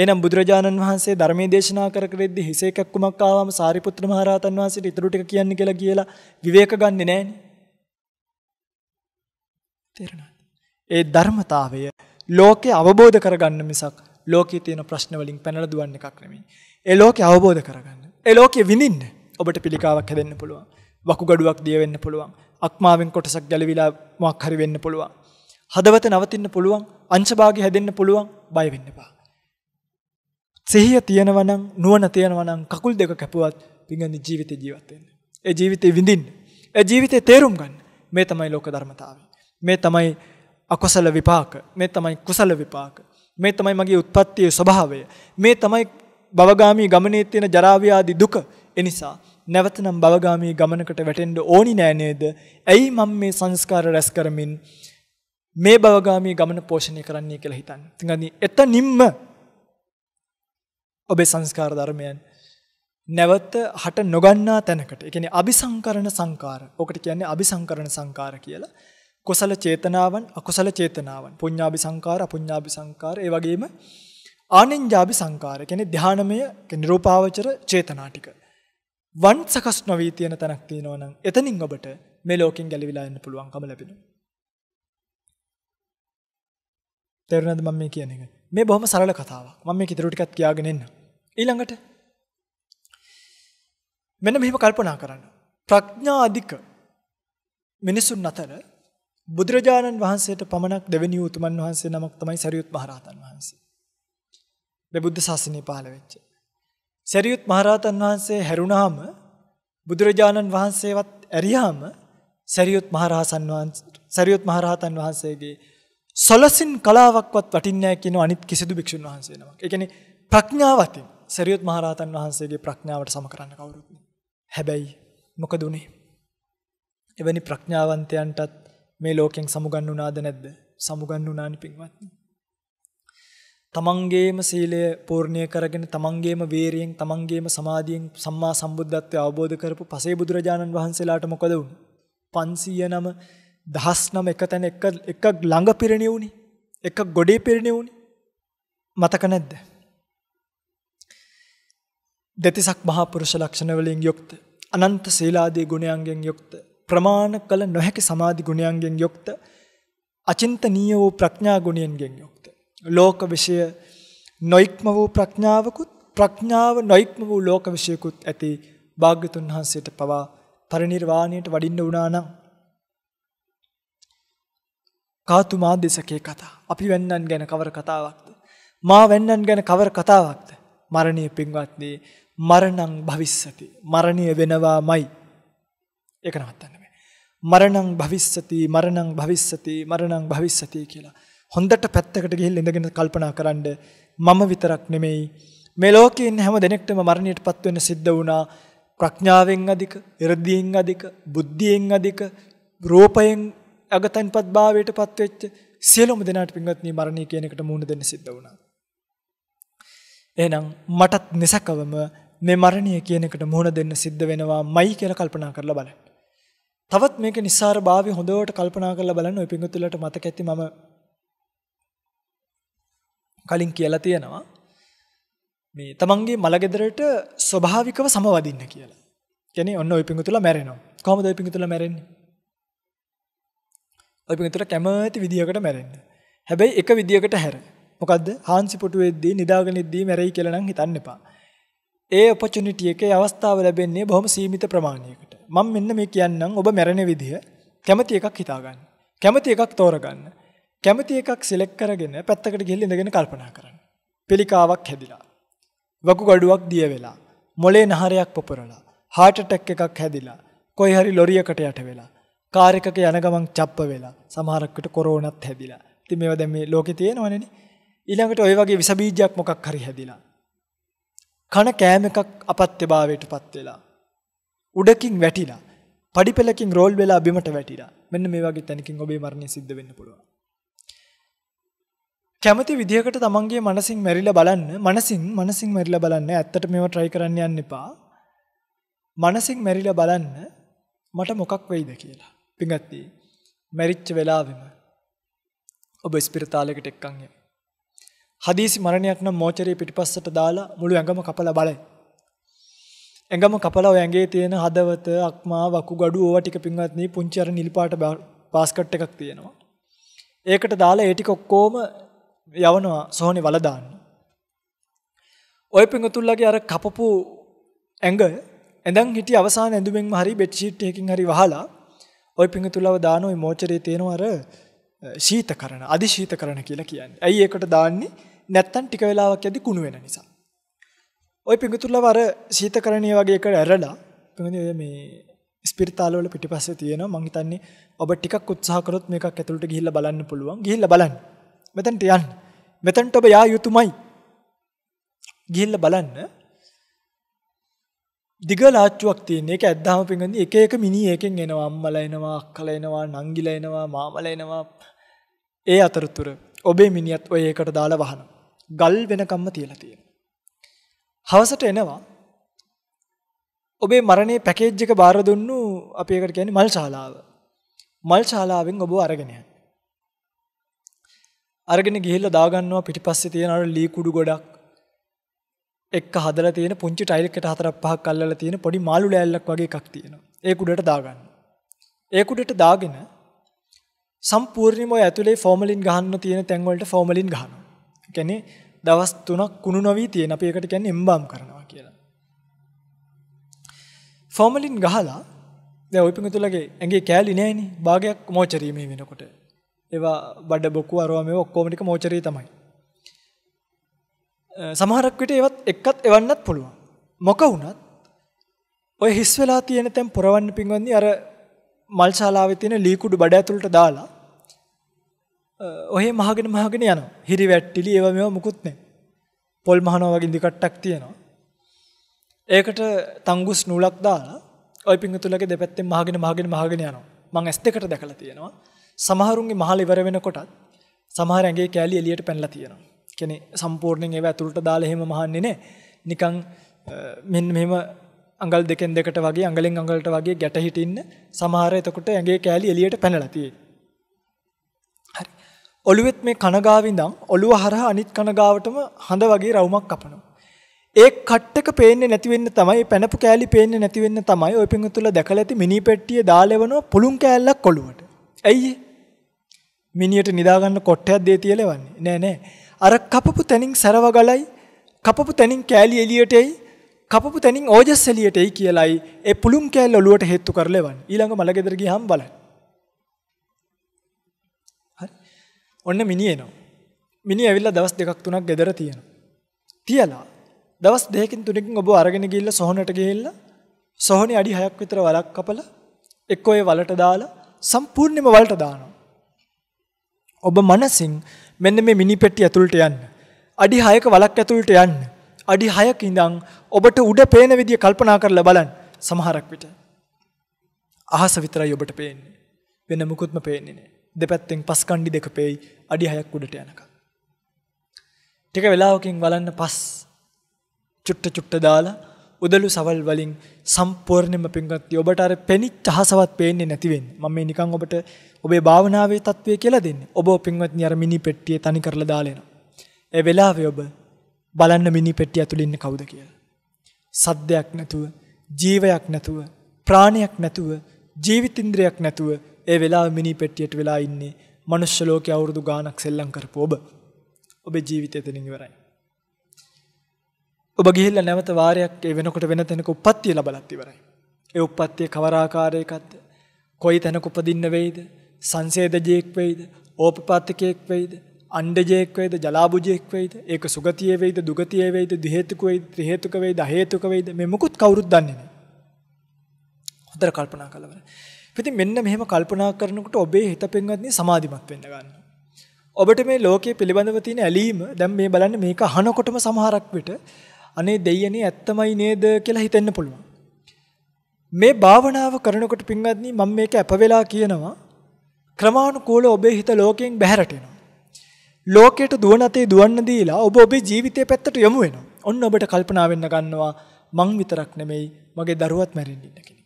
එහෙනම් බුදුරජාණන් වහන්සේ ධර්මයේ දේශනා කර කරද්දී හිස එකක් කුමක් ආවම සාරිපුත්‍ර මහ රහතන් වහන්සේට ඊටු ටික කියන්නේ කියලා කියලා විවේක ගන්නෙ නෑනේ. තේරුණාද? ඒ ධර්මතාවය ලෝකේ අවබෝධ කරගන්න මිසක් ලෝකයේ තියෙන ප්‍රශ්න වලින් පැනලා දුවන්න එකක් නෙමෙයි. ඒ ලෝකේ අවබෝධ කරගන්න. ඒ ලෝකේ විඳින්න. ඔබට පිළිකාවක් හැදෙන්න පුළුවන්. වකුගඩුවක් දිය වෙන්න පුළුවන්. අක්මාවෙන් කොටසක් ගැලවිලා මොකක් හරි වෙන්න පුළුවන්. හදවත නවතින්න පුළුවන්, අංශභාගය හැදෙන්න පුළුවන්, බය වෙන්න එපා. සිහිය තියෙනවා නම්, නුවණ තියෙනවා නම් කකුල් දෙක කැපුවත් පිංගනි ජීවිතේ ජීවත් වෙන්න. ඒ ජීවිතේ විඳින්න. ඒ ජීවිතේ තේරුම් ගන්න. මේ තමයි ලෝක ධර්මතාවය. මේ තමයි අකුසල විපාක. මේ තමයි කුසල විපාක. මේ තමයි මගේ උත්පත්තියේ ස්වභාවය. මේ තමයි භවගාමී ගමනේ තියෙන ජරා දුක. එනිසා නැවතනම් භවගාමී ගමනකට වැටෙන්න ඕනි නෑ නේද? ඇයි මම මේ සංස්කාර රැස් කරමින් මේ භවගාමී ගමන පෝෂණය කරන්නේ කියලා හිතන්නේ. ඉතින් එතනින්ම ඔබේ සංස්කාර ධර්මයන් නැවත හට නොගන්නා තැනකට. ඒ කියන්නේ අபிසංකරණ සංකාර. ඔකට කියන්නේ අபிසංකරණ සංකාර කියලා. කුසල චේතනාවන් අකුසල චේතනාවන් පුඤ්ඤාභි සංකාර අපුඤ්ඤාභි සංකාර ඒ වගේම ආනින්ජාභි සංකාර කියන්නේ ධානමය නිරූපාවචර චේතනා ටික වන් සකස් නොවී තියෙන තැනක් තියෙනවා නම් එතනින් ඔබට මේ ලෝකෙන් ගැලවිලා යන්න පුළුවන්කම ලැබෙනවා. තේරුණාද මම මේ කියන එක? මේ බොහොම සරල කතාවක්. මම මේක ඉදිරියට ටිකක් කියාගෙන එන්න. ඊළඟට මෙන්න මෙහෙම කල්පනා කරන්න. ප්‍රඥා අධික මිනිසුන් අතර බුදුරජාණන් වහන්සේට පමණක් දෙවෙනි උතුමන් වහන්සේ නමක් තමයි සරියුත් මහරහතන් වහන්සේ. මේ බුද්ධ ශාසනය පහළ වෙච්චේ. සරියුත් මහරහතන් වහන්සේ හැරුණාම බුදුරජාණන් වහන්සේවත් ඇරියාම සරියුත් මහරහතන් වහන්සේ සරියුත් මහරහතන් වහන්සේගේ සලසින් කලාවක්වත් වටින්නේ නැහැ කියන අනිත් කිසිදු භික්ෂුන් වහන්සේ නමක්. ඒ කියන්නේ ප්‍රඥාවතින් සරියුත් මහරහතන් වහන්සේගේ ප්‍රඥාවට සම කරන්න කවුරුත් නෑ. හැබැයි මොකද උනේ? එවැනි ප්‍රඥාවන්තයන්ටත් මේ ලෝකෙන් සමුගන්නුණාද නැද්ද? සමුගන්නුණානි පින්වත්නි. තමන්ගේම සීලය පූර්ණය කරගෙන තමන්ගේම වීරියෙන් තමන්ගේම සමාධියෙන් සම්මා සම්බුද්ධත්වය අවබෝධ කරපු පසේ බුදුරජාණන් වහන්සේලාට මොකද වුනේ? 500 නම දහස් නම එක තැන එක එකක් ළඟ පිරිණි වුනේ. එකක් ගොඩේ පිරිණි වුනේ. මතක නැද්ද? දෙතිසක් මහා පුරුෂ ලක්ෂණ වලින් යුක්ත අනන්ත සීලාදී ගුණයන්ගෙන් යුක්ත ප්‍රමාණ කළ නොහැකි සමාධි ගුණයන්ගෙන් යුක්ත අචින්තනීය වූ ප්‍රඥා ගුණයෙන්ගෙන් යුක්ත ලෝක විශ්ය නොයික්ම වූ ප්‍රඥාවකුත් ප්‍රඥාව නොයික්ම වූ ලෝක විශ්යකුත් ඇති භාග්‍යතුන් වහන්සේට පවා පරිණිර්වාණයට වඩින්න වුණා නම් කාතුමා දෙසකේ කතා අපි වෙන්නන් ගැන කවර කතාවක්ද මා වෙන්නන් ගැන කවර කතාවක්ද මරණය පින්වත්නි මරණං භවිස්සති මරණය වෙනවාමයි ඒක නවත්තන්න බෑ මරණං භවිස්සති මරණං භවිස්සති මරණං භවිස්සති කියලා හොඳට පැත්තකට ගිහින් ඉඳගෙන කල්පනා කරන්න මම විතරක් නෙමෙයි මේ ලෝකේ ඉන්න හැම දෙනෙක්ටම මරණයටපත් වෙන්න සිද්ධ වුණා ප්‍රඥාවෙන් අධික, irdiyen අධික, බුද්ධියෙන් අධික, රූපයෙන් අගතන්පත් භාවයටපත් වෙච්ච සියලුම දෙනාට පින්වත්නි මරණය කියන එකට මුහුණ දෙන්න සිද්ධ වුණා. එහෙනම් මටත් නිසකවම මේ මරණය කියන එකට මුහුණ දෙන්න සිද්ධ වෙනවාමයි කියලා කල්පනා කරලා බලන්න. තවත් මේක නිස්සාරභාවය හොඳට කල්පනා කරලා බලන්න ඔය පින්වත්තුලට මතක ඇති මම කලින් කියලා තියෙනවා මේ තමන්ගේ මලගෙදරට ස්වභාවිකව සමවදින්න කියලා. කියන්නේ ඔන්න ওই පිඟුතුල මැරෙනවා. කොහොමද ওই පිඟුතුල මැරෙන්නේ? ওই පිඟුතුල කැමති විදියකට මැරෙන්න. හැබැයි එක විදියකට හැර. මොකද්ද? හාන්සි පුටුවේදී නිදාගෙන ඉද්දී මැරෙයි කියලා නම් හිතන්න එපා. ඒ ඔපචුනිටි එකේ අවස්ථාව ලැබෙන්නේ බොහොම සීමිත ප්‍රමාණයකට. මම මෙන්න මේ කියන්නම් ඔබ මැරෙන විදිය කැමති එකක් හිතාගන්න. කැමති එකක් තෝරගන්න. කැමති එකක් සිලෙක්ට් කරගෙන පැත්තකට ගිහින් ඉඳගෙන කල්පනා කරන්න. පිළිකාවක් හැදිලා. වකු ගඩුවක් දිය වෙලා. මොලේ නහරයක් පොපරලා. heart attack එකක් හැදිලා. කොයි හරි ලොරියකට යට වෙලා. කාර් එකක යන ගමන් චප්ප වෙලා. සමහරකට කොරෝනත් හැදිලා. ඉතින් මේවා දැන් මේ ලෝකේ තියෙනවනේ. ඊළඟට ওই වගේ විස බීජයක් මොකක් හරි හැදිලා. කන කෑම එකක් අපත්‍යභාවයටපත් වෙලා. උඩකින් වැටිලා. පඩිපෙලකින් රෝල් වෙලා බිමට වැටිලා. මෙන්න මේ වගේ තැනකින් ඔබේ මරණය සිද්ධ වෙන්න පුළුවන්. කැමති විදිහකට තමන්ගේ මනසින් මැරිලා බලන්න මනසින් මනසින් මැරිලා බලන්න ඇත්තට මේව try කරන්න යන්න එපා මනසින් මැරිලා බලන්න මට මොකක් වෙයිද කියලා පිඟත්ටි මැරිච්ච වෙලාවෙම ඔබ ස්පිරිතාලයකට එක්කන් යන්න හදීසි මරණයක් නම් මෝචරේ පිටිපස්සට දාලා මුළු ඇඟම කපලා බලයි ඇඟම කපලා ඔය ඇඟේ තියෙන හදවත අක්මා වකුගඩු ඕවා ටික පිඟත්නි පුංචි අර නිල් පාට බාස්කට් එකක් තියෙනවා ඒකට දාලා ඒ ටික ඔක්කොම යවනවා සෝනි වල දාන්න. ඔය පිඟුතුල්ලගේ අර කපපු ඇඟ එඳන් හිටි අවසාන ඇඳුමෙන්ම හරි බෙඩ් ෂීට් එකකින් හරි වහලා ඔය පිඟුතුල්ලව දාන ওই මෝචරේ තියෙන අර ශීතකරණ අධි ශීතකරණ කියලා කියන්නේ. ඇයි ඒකට දාන්නේ? නැත්තම් ටික වෙලාවක් යද්දි කුණු වෙන නිසා. ඔය පිඟුතුල්ලව අර ශීතකරණිය වගේ එකට ඇරලා පිඟුතුල්ල මේ ස්පිරිතාලවල පිටිපස්සේ තියෙනවා මං හිතන්නේ ඔබ ටිකක් උත්සාහ කරොත් මේකක් ඇතුළට ගිහිල්ලා බලන්න පුළුවන්. ගිහිල්ලා බලන්න. මෙතනට යන්න. මෙතනට ඔබ යා යුතුමයි. ගිහිල්ලා බලන්න. දිග ලාච්චුවක් තියෙන. ඒක ඇද්දාම පින්ගන්දි එක එක මිනි එකෙන් එනවා. අම්මලා එනවා, අක්කලා එනවා, නංගිලා එනවා, මාමලා එනවා. ඒ අතරතුර ඔබේ මිනිහත් ඔය ඒකට දාලා වහනවා. ගල් වෙනකම්ම තියලා තියෙනවා. හවසට එනවා ඔබේ මරණේ පැකේජ් එක බාර දුන්නු අපි ඒකට කියන්නේ මල් ශාලාව. මල් ශාලාවෙන් ඔබව අරගෙන යනවා. අරගෙන ගිහිල්ලා දාගන්නවා පිටිපස්සේ තියෙන අර ලී කුඩු ගොඩක් එක්ක හදලා තියෙන පුංචි ටයිල් එකට හතරක් පහක් අල්ලලා තියෙන පොඩි මාළු ලෑල්ලක් වගේ එකක් තියෙනවා. ඒ කුඩට දාගන්න. ඒ කුඩට දාගෙන සම්පූර්ණයෙන්ම ඔය ඇතුලේ ෆෝමලින් ගහන්න තියෙන තැන් වලට ෆෝමලින් ගහනවා. ඒ කියන්නේ දවස් 3ක් කුණු නොවි තියෙන අපි ඒකට කියන්නේ එම්බම් කරනවා කියලා. ෆෝමලින් ගහලා දැන් ওই පිටුතුලගේ ඇඟේ කෑලි නැහෙනේ. භාගයක් මෝචරීමේ වෙනකොට. ඒවා බඩ බොකු අරවා මේ ඔක්කොම ටික මෝචරී තමයි. සමහරක් විට ඒවත් එක්කත් එවන්නත් පුළුවන්. මොක වුණත් ඔය හිස් වෙලා තියෙන තැන් පුරවන්න පින්වන්දි අර මල් ශාලාවේ තියෙන ලී කුඩු බඩ ඇතුළට දාලා ඔහේ මහගෙන මහගෙන යනවා. හිරි වැට්ටිලි ඒවා මේවා මුකුත් නැහැ. පොල් මහනවා වගේ දිකට්ටක් තියෙනවා. ඒකට තංගුස් නූලක් දාලා ඔය පිංගුතුලගේ දෙපැත්තෙන් මහගෙන මහගෙන මහගෙන යනවා. මං S2කට දැකලා තියෙනවා. සමහරුන්ගේ මහල ඉවර වෙනකොටත් සමහර ඇඟේ කෑලි එළියට පැනලා තියෙනවා. කියන්නේ සම්පූර්ණයෙන් ඒව ඇතුළට දාලා එහෙම මහන්නේ නැහැ. නිකන් මෙන්න මෙහෙම අඟල් දෙකෙන් දෙකට වගේ අඟලෙන් අඟලට වගේ ගැට හිටින්න සමහර එතකොට ඇඟේ කෑලි එළියට පැනලා තියෙයි. හරි. ඔළුවෙත් මේ කනගාවින්දම් ඔළුව හරහා අනිත් කනගාවටම හඳ වගේ රවුමක් කපනවා. ඒ කට්ටක පේන්නේ නැති වෙන්න තමයි පැනපු කෑලි පේන්නේ නැති වෙන්න තමයි ඔය පිංගුතුල දැකලා ඇති මිනි පෙට්ටිය දාලවන පුළුන් කෑල්ලක් ඔළුවට. ඇයි මිනියට නිදාගන්න කොට්ටයක් දේ තියලවන්නේ නෑ නෑ අර කපපු තැනින් සරවගලයි කපපු තැනින් කෑලි එළියට එයි කපපු තැනින් ඕජස් එළියට එයි කියලායි ඒ පුළුම් කෑල්ල ඔලුවට හේතු කරලෙවන් ඊළඟ මල ගෙදර ගියාම බලන්න හරි ඔන්න මිනිහ එනවා මිනිහ ඇවිල්ලා දවස් දෙකක් තුනක් ගෙදර තියෙනවා තියලා දවස් දෙකකින් තුනකින් ඔබ අරගෙන ගිහිල්ලා සොහනට ගිහිල්ලා සොහනේ අඩි 6ක් විතර වලක් කපලා එක්කෝ ඒ වලට දාලා සම්පූර්ණයෙන්ම වලට දානවා. ඔබ මනසින් මෙන්න මේ මිනි පෙට්ටිය ඇතුළට යන්න. අඩි 6ක වලක් ඇතුළට යන්න. අඩි 6ක ඉඳන් ඔබට උඩ පේන විදිය කල්පනා කරලා බලන්න සමහරක් විට. අහස විතරයි ඔබට පේන්නේ. වෙන මුකුත්ම පේන්නේ නෑ. දෙපැත්තෙන් පස් කණ්ඩි දෙක පේයි අඩි 6ක් උඩට යනකම්. ටික වෙලාවකින් වලන්න පස් චුට්ට චුට්ට දාලා උදලු සවල් වලින් සම්පූර්ණයෙන්ම පින්වත්නි ඔබට අර පෙනිච්ච අහසවත් පේන්නේ නැති වෙන්නේ. මම මේ නිකන් ඔබට ඔබේ භාවනාවේ தત્ත්වය කියලා දෙන්නේ. ඔබ පින්වත්නි අර මිනි පෙට්ටිය තනි කරලා දාලා එනවා. ඒ වෙලාවේ ඔබ බලන්න මිනි පෙට්ටිය ඇතුළේ ඉන්නේ කවුද කියලා. සද්දයක් නැතුව, ජීවයක් නැතුව, ප්‍රාණයක් නැතුව, ජීවිතින්ද්‍රයක් නැතුව ඒ වෙලාවේ මිනි පෙට්ටියට වෙලා ඉන්නේ මනුෂ්‍ය ලෝකයේ අවුරුදු ගාණක් සෙල්ලම් කරපු ඔබ. ඔබේ ජීවිතය එතනින් ඉවරයි. ඔබ ගිහිල්ලා නැවත වාරයක් ඒ වෙනකොට වෙන තැනක උප්පත්තිය ලබලත් ඉවරයි. ඒ උප්පත්තිය කවරාකාරයකද? කොයි තැනක උපදින්න වෙයිද? සංසේදජයෙක් වෙයිද? ඕපපාතිකයෙක් වෙයිද? අණ්ඩජයෙක් වෙයිද? ජලාබුජයෙක් වෙයිද? ඒක සුගතියේ වෙයිද? දුගතියේ වෙයිද? දිහේතුක වෙයිද? ත්‍රිහේතුක වෙයිද? අහේතුක වෙයිද? මේ මුකුත් කවුරුත් දන්නේ නැහැ. හොඳට කල්පනා කළා බලන්න. ඉතින් මෙන්න මෙහෙම කල්පනා කරනකොට ඔබේ හිත පෙන්වත්නි සමාධිමත් වෙන්න ගන්නවා. ඔබට මේ ලෝකයේ පිළිබඳව තියෙන ඇලීම දැන් මේ බලන්න මේක අහනකොටම සමහරක් විට අනේ දෙයියනේ ඇත්තමයි නේද කියලා හිතෙන්න පුළුවන්. මේ භාවනාව කරනකොට පින්වත්නි මම මේක අප වෙලා කියනවා ක්‍රමානුකූලව ඔබේ හිත ලෝකයෙන් බැහැරට එනවා. ලෝකයට දුවන අතේ දුවන්න දීලා ඔබ ඔබේ ජීවිතයේ පැත්තට යමු වෙනවා. ඔන්න ඔබට කල්පනා වෙන්න ගන්නවා මං විතරක් නෙමෙයි මගේ දරුවත් මැරෙන්න ඉන්න කෙනෙක්.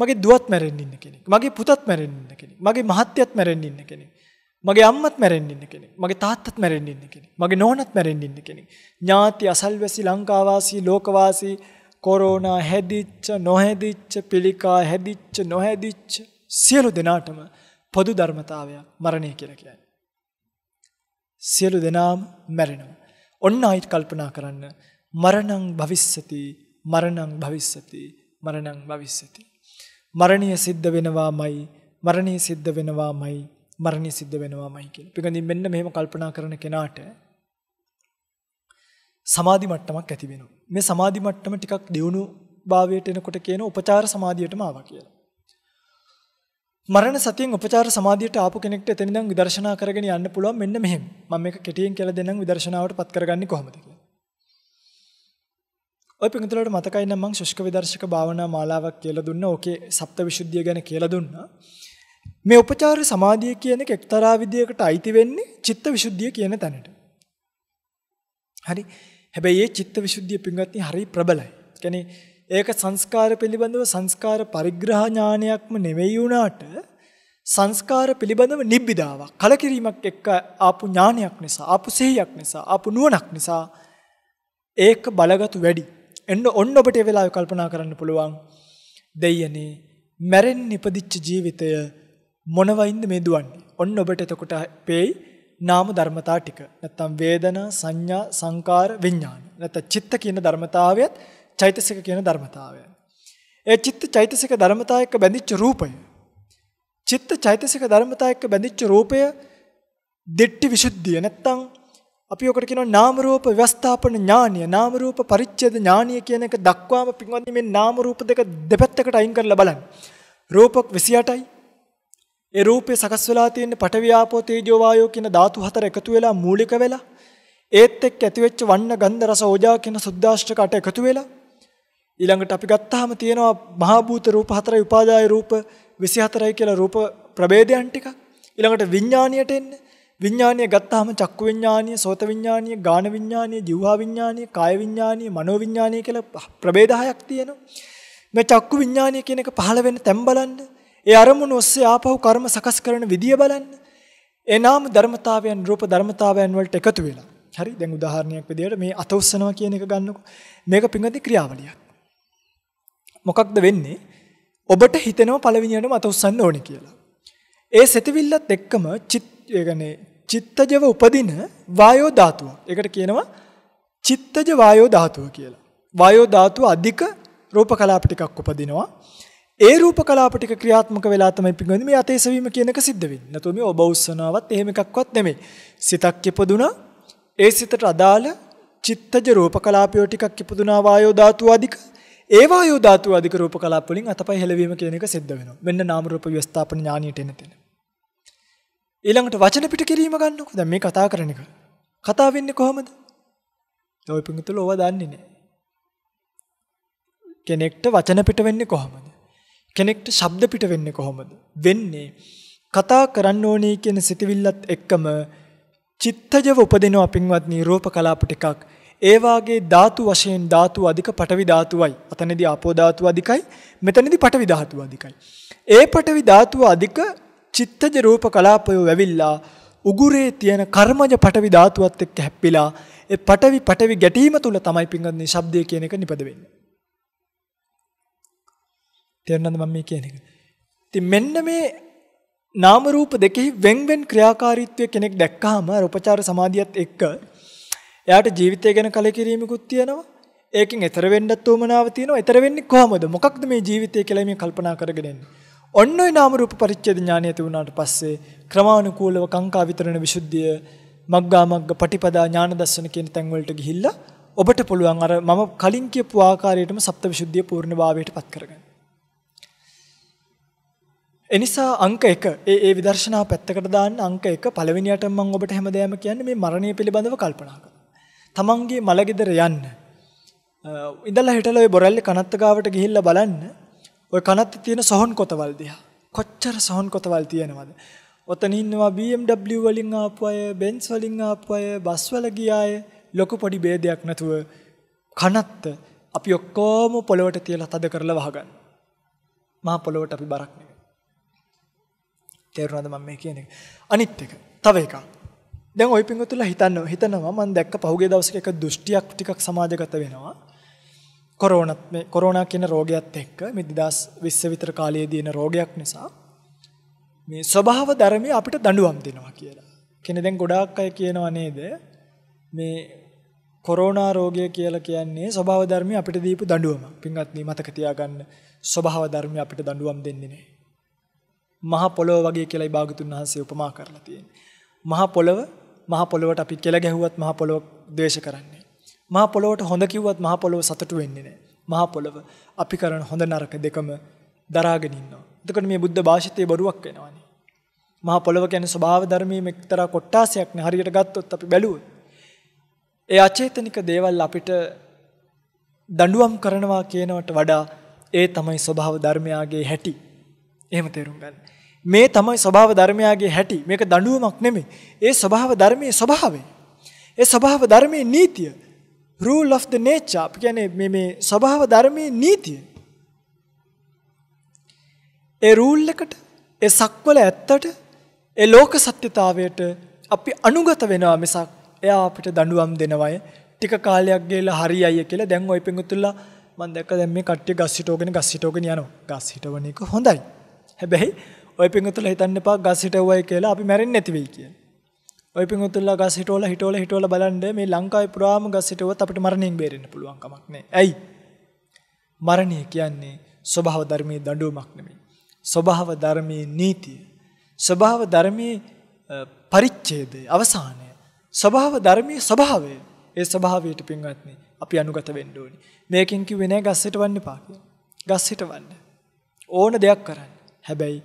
මගේ දුවත් මැරෙන්න ඉන්න කෙනෙක්. මගේ පුතත් මැරෙන්න ඉන්න කෙනෙක්. මගේ මහත්යත් මැරෙන්න ඉන්න කෙනෙක්. මගේ අම්මත් මැරෙන් ඉන්න කෙනෙ මගේ තාත්තත් මැරෙන් ඉන්න කෙනෙ මගේ නෝනත් මැරෙන් ඉන්න කෙනෙ ඥාති අසල්වැසි ලංකාවාසී ලෝකවාසී කොරෝනා හැදිච්ච නොහැදිච්ච පිළිකා හැදිච්ච නොහැදිච්ච සියලු දෙනාටම පොදු ධර්මතාවයක් මරණය කියලා කියන්නේ. සියලු දෙනාම මැරෙනවා. ඔන්න ආයිත් කල්පනා කරන්න මරණං භවිස්සති මරණං භවිස්සති මරණං භවිස්සති. මරණීය සිද්ධ වෙනවාමයි මරණීය සිද්ධ වෙනවාමයි මරණය සිද්ධ වෙනවාමයි කියලා. පිටින් මෙන්න මෙහෙම කල්පනා කරන කෙනාට සමාධි මට්ටමක් ඇති වෙනවා. මේ සමාධි මට්ටම ටිකක් දියුණු භාවයට එනකොට කියන උපචාර සමාධියටම ආවා කියලා. මරණ සතියෙන් උපචාර සමාධියට ආපු කෙනෙක්ට එතනින්නම් විදර්ශනා කරගෙන යන්න පුළුවන් මෙන්න මෙහෙම. මම මේක කෙටියෙන් කියලා දෙන්නම් විදර්ශනාවට පත් කරගන්නේ කොහොමද කියලා. ඔය පිටුලට මතකයි නම් මම ශුෂ්ක විදර්ශක භාවනා මාලාවක් කියලා දුන්නා. ඕකේ සප්ත විසුද්ධිය ගැන කියලා දුන්නා. මේ උපචාර සමාධිය කියන එක එක්තරා විදියකට අයිති වෙන්නේ චිත්ත විසුද්ධිය කියන තැනට. හරි. හැබැයි මේ චිත්ත විසුද්ධිය පින්වත්නි හරි ප්‍රබලයි. කියන්නේ ඒක සංස්කාර පිළිබඳව සංස්කාර පරිග්‍රහ ඥානයක්ම නෙවෙයි වුණාට සංස්කාර පිළිබඳව නිබ්බිදාවක් කලකිරීමක් එක්ක ආපු ඥානයක් නිසා ආපු සිහියක් නිසා ආපු නුවණක් නිසා ඒක බලගතු වැඩි එන්න ඔන්න ඔබට ඒ වෙලාවේ කල්පනා කරන්න පුළුවන් දෙයනේ මැරෙන්න ඉපදිච්ච ජීවිතය මොනවයින්ද මේ දුවන්නේ? ඔන්න ඔබට එතකොට පේයි නාම ධර්මතා ටික. නැත්තම් වේදනා, සංඥා, සංකාර, විඥාන. නැත්තම් චිත්ත කියන ධර්මතාවයත් චෛතසික කියන ධර්මතාවයයි. ඒ චිත්ත චෛතසික ධර්මතා එක්ක බැඳිච්ච රූපය. චිත්ත චෛතසික ධර්මතා එක්ක බැඳිච්ච රූපය දිට්ටි විසුද්ධිය නැත්තම් අපි ඔකට කියනවා නාම රූප ව්‍යස්ථාපන ඥානිය නාම රූප පරිච්ඡේද ඥානිය කියන එක දක්වාම පින්වත්නි මේ නාම රූප දෙක දෙපැත්තකට අයින් කරලා බලන්න. රූප 28යි ඒ රූපේ සකස් වෙලා තියෙන පටවියාපෝ තේජෝ වායෝ කියන ධාතු හතර එකතු වෙලා මූලික වෙලා ඒත් එක්ක ඇතිවෙච්ච වන්න ගන්ධ රස ඕජා කියන සුද්දාෂ්ටක අට එකතු වෙලා ඊළඟට අපි ගත්තාම තියෙනවා මහා භූත රූප හතරයි උපාදාය රූප 24යි කියලා රූප ප්‍රභේදයන් ටිකක් ඊළඟට විඥානියට එන්නේ විඥානීය ගත්තාම චක්කු විඥානීය සෝත විඥානීය ගාන විඥානීය ජීවහා විඥානීය කාය විඥානීය මනෝ විඥානීය කියලා ප්‍රභේද හයක් තියෙනවා. මේ චක්කු විඥානීය කියන එක පහළ වෙන තැන් බලන්න ඒ අරමුණ ඔස්සේ ආපහු කර්ම සකස් කරන විදිය බලන්න. ඒ නාම ධර්මතාවයන් රූප ධර්මතාවයන් වලට එකතු වෙලා. හරි දැන් උදාහරණයක් විදියට මේ අත උස්සනවා කියන එක ගන්නකො. මේක පිංගති ක්‍රියාවලියක්. මොකක්ද වෙන්නේ? ඔබට හිතෙනවා පළවෙනියටම අත උස්සන්න ඕනේ කියලා. ඒ සිතවිල්ලත් එක්කම චිත් ඒ චිත්තජව උපදින වායෝ ධාතුව. ඒකට කියනවා චිත්තජ වායෝ ධාතුව කියලා. වායෝ ධාතුව අධික රූප කලාප ටිකක් උපදිනවා. ඒ රූප කලාප ටික ක්‍රියාත්මක වෙලා තමයි පිංගුවනේ මේ අතේසවීම කියනක සිද්ධ වෙන්නේ. නැතු මේ ඔබ උස්සනාවත් එහෙම එකක්වත් නෙමෙයි. සිතක් ඉපදුනා ඒ සිතට අදාළ චිත්තජ රූප කලාපයෝ ටිකක් ඉපදුනා වායෝ ධාතු අධික ඒ වායෝ ධාතු අධික රූප කලාප වලින් අතපය හෙලවීම කියන එක සිද්ධ වෙනවා. මෙන්න නාම රූප ව්‍යස්ථාපන ඥානියට එන තැන. ඊළඟට වචන පිට කිරීම ගන්නකො. දැන් මේ කතා කරන එක. කතා වෙන්නේ කොහමද? ඔය පිංගුතුල ඕවා දන්නේ නැහැ. කෙනෙක්ට වචන පිට වෙන්නේ කොහමද? කෙනෙක්ට ශබ්ද පිට වෙන්නේ කොහොමද? වෙන්නේ කතා කරන්න ඕනේ කියන සිතවිල්ලත් එක්කම චිත්තජව උපදිනවා පින්වත්නි රූප කලාප ටිකක්. ඒ වාගේ ධාතු වශයෙන් ධාතු අධික පටවි ධාතුවයි. අතනදී ආපෝ ධාතුව අධිකයි, මෙතනදී පටවි ධාතුව අධිකයි. ඒ පටවි ධාතුව අධික චිත්තජ රූප කලාපය වෙවිලා උගුරේ තියෙන කර්මජ පටවි ධාතුවත් එක්ක හැප්පිලා ඒ පටවි පටවි ගැටීම තුල තමයි පින්වත්නි ශබ්දය කියන එක නිපද වෙන්නේ. තේරුණාද මම මේ කියන එක? ඉතින් මෙන්න මේ නාම රූප දෙකෙහි වෙන් වෙන් ක්‍රියාකාරීත්වය කෙනෙක් දැක්කහම අර උපචාර සමාධියත් එක්ක එයාට ජීවිතය ගැන කලකිරීමකුත් තියෙනවා. ඒකෙන් එතර වෙන්නත් උවමනාව තියෙනවා. එතර වෙන්නේ කොහමද? මොකක්ද මේ ජීවිතය කියලා මේ කල්පනා කරගෙන ඉන්නේ. ඔන්න ඔය නාම රූප පරිච්ඡේද ඥානය ඇති වුණාට පස්සේ ක්‍රමානුකූලව කාංකා විතරණ විසුද්ධිය මග්ගා මග්ග පටිපදා ඥාන දර්ශන කියන තැන් වලට ගිහිල්ලා ඔබට පුළුවන් අර මම කලින් කියපු ආකාරයටම සප්තවිසුද්ධිය පූර්ණභාවයට පත් කරගන්න. එනිසා අංක 1 ඒ ඒ විදර්ශනා පැත්තකට දාන්න අංක 1 පළවෙනියට මම ඔබට හැමදේම කියන්නේ මේ මරණය පිළිබඳව කල්පනා කරන්න. තමන්ගේ මලගෙදර යන්න. ඉඳලා හිටලා ওই බොරැල්ලේ කනත්ත ගාවට ගිහිල්ලා බලන්න. ওই කනත්තේ තියෙන සොහන් කොතවල් දිහා. කොච්චර සොහන් කොතවල් තියෙනවද? ඔතන ඉන්නවා BMW වලින් ආපු අය, Benz වලින් ආපු අය, බස් වල ගිය අය, ලොකු පොඩි ભેදයක් නැතුව කනත්ත අපි ඔක්කොම පොළොවට තියලා තද කරලා වහගන්න. මහා පොළොවට අපි බරක් නෙවෙයි. තේරුණාද මම මේ කියන එක? අනිත් එක. තව එකක්. දැන් ওই පිංගුතුලා හිතනවා හිතනවා මම දැක්ක පහුගිය දවසක එක දෘෂ්ටියක් ටිකක් සමාජගත වෙනවා. කොරෝනත් මේ කොරෝනා කියන රෝගයත් එක්ක මේ 2020 විතර කාලයේදී එන රෝගයක් නිසා මේ ස්වභාව ධර්මයේ අපිට දඬුවම් දෙනවා කියලා. කෙනෙක් දැන් ගොඩාක් අය කියනවා නේද? මේ කොරෝනා රෝගය කියලා කියන්නේ ස්වභාව ධර්මයේ අපිට දීපු දඬුවම. පින්වත්නි මතක තියාගන්න ස්වභාව ධර්මයේ අපිට දඬුවම් දෙන්නේ නැහැ. මහ පොළොව වගේ කියලායි භාගතුන් වහන්සේ උපමා කරලා තියෙන්නේ. මහ පොළොව මහ පොළොවට අපි කෙල ගැහුවත් මහ පොළොව ද්වේෂ කරන්නේ. මහ පොළොවට හොඳ කිව්වත් මහ පොළොව සතුටු වෙන්නේ නැහැ. මහ පොළොව අපි කරන හොඳ නරක දෙකම දරාගෙන ඉන්නවා. එතකොට මේ බුද්ධ භාෂිතයේ බොරුවක් වෙනවනේ. මහ පොළොව කියන්නේ ස්වභාව ධර්මයේ එක්තරා කොටාසයක් නේ හරියට ගත්තොත් අපි බැලුවොත්. ඒ අචේතනික දේවල් අපිට දඬුවම් කරනවා කියනවට වඩා ඒ තමයි ස්වභාව ධර්මයාගේ හැටි. එහෙම තේරුම් ගන්න. මේ තමයි ස්වභාව ධර්මයාගේ හැටි. මේක දඬුවමක් නෙමෙයි. ඒ ස්වභාව ධර්මයේ ස්වභාවය. ඒ ස්වභාව ධර්මයේ නීතිය. rule of the nature. කියන්නේ මේ මේ ස්වභාව ධර්මයේ නීතිය. ඒ රූල් එකට, ඒ සක්වල ඇත්තට, ඒ ලෝක සත්‍යතාවයට අපි අනුගත වෙනවා මිසක් එයා අපිට දඬුවම් දෙනවයි ටික කාලයක් ගිහලා හරියයි කියලා දැන් ওই පෙඟුතුලා මම දැක්ක දැන් මේ කට්ටිය ගස් හිටෝගෙන ගස් හිටෝගෙන යනවා. ගස් හිටවන එක හොඳයි. හැබැයි ඔය පිංගුතුල හිතන්න එපා ගස් හිටවුවයි කියලා අපි මැරෙන්නේ නැති වෙයි කියලා. ඔය පිංගුතුල ගස් හිටවල හිටවල හිටවල බලන්න මේ ලංකාවේ පුරාම ගස් හිටවුවත් අපිට මරණයෙන් බේරෙන්න පුළුවන් කමක් නැහැ. ඇයි? මරණය කියන්නේ ස්වභාව ධර්මයේ දඬුවමක් නෙමෙයි. ස්වභාව ධර්මයේ නීතිය. ස්වභාව ධර්මයේ පරිච්ඡේදය අවසානය. ස්වභාව ධර්මයේ ස්වභාවය. ඒ ස්වභාවයට පින්වත්නි අපි අනුගත වෙන්න ඕනි. මේකෙන් කිව්වේ නෑ ගස් හිටවන්න එපා කියලා. ගස් හිටවන්න. ඕන දෙයක් කරන්න. හැබැයි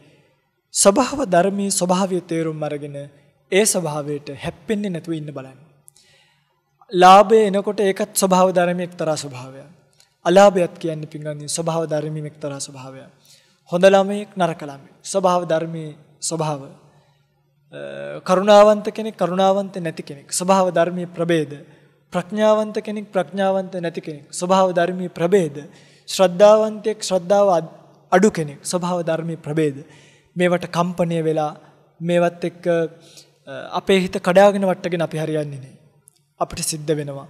ස්වභාව ධර්මයේ ස්වභාවය තේරුම් අරගෙන ඒ ස්වභාවයට හැප්පෙන්නේ නැතුව ඉන්න බලන්න. ලාභය එනකොට ඒකත් ස්වභාව ධර්මයේ එක්තරා ස්වභාවයක්. අලාභයත් කියන්නේ පින්වන්දින් ස්වභාව ධර්මයේ එක්තරා ස්වභාවයක්. හොඳ ළමයෙක් නරක ළමයෙක්. ස්වභාව ධර්මයේ ස්වභාව. කරුණාවන්ත කෙනෙක් කරුණාවන්ත නැති කෙනෙක්. ස්වභාව ධර්මයේ ප්‍රභේද. ප්‍රඥාවන්ත කෙනෙක් ප්‍රඥාවන්ත නැති කෙනෙක්. ස්වභාව ධර්මයේ ප්‍රභේද. ශ්‍රද්ධාවන්තයෙක් ශ්‍රද්ධාව අඩු කෙනෙක් ස්වභාව ධර්මී ප්‍රබේද. මේවට කම්පනය වෙලා මේවත් එක්ක අපේ හිත කඩාගෙන වට්ටගෙන අපි හරියන්නේනේ. අපිට සිද්ධ වෙනවා.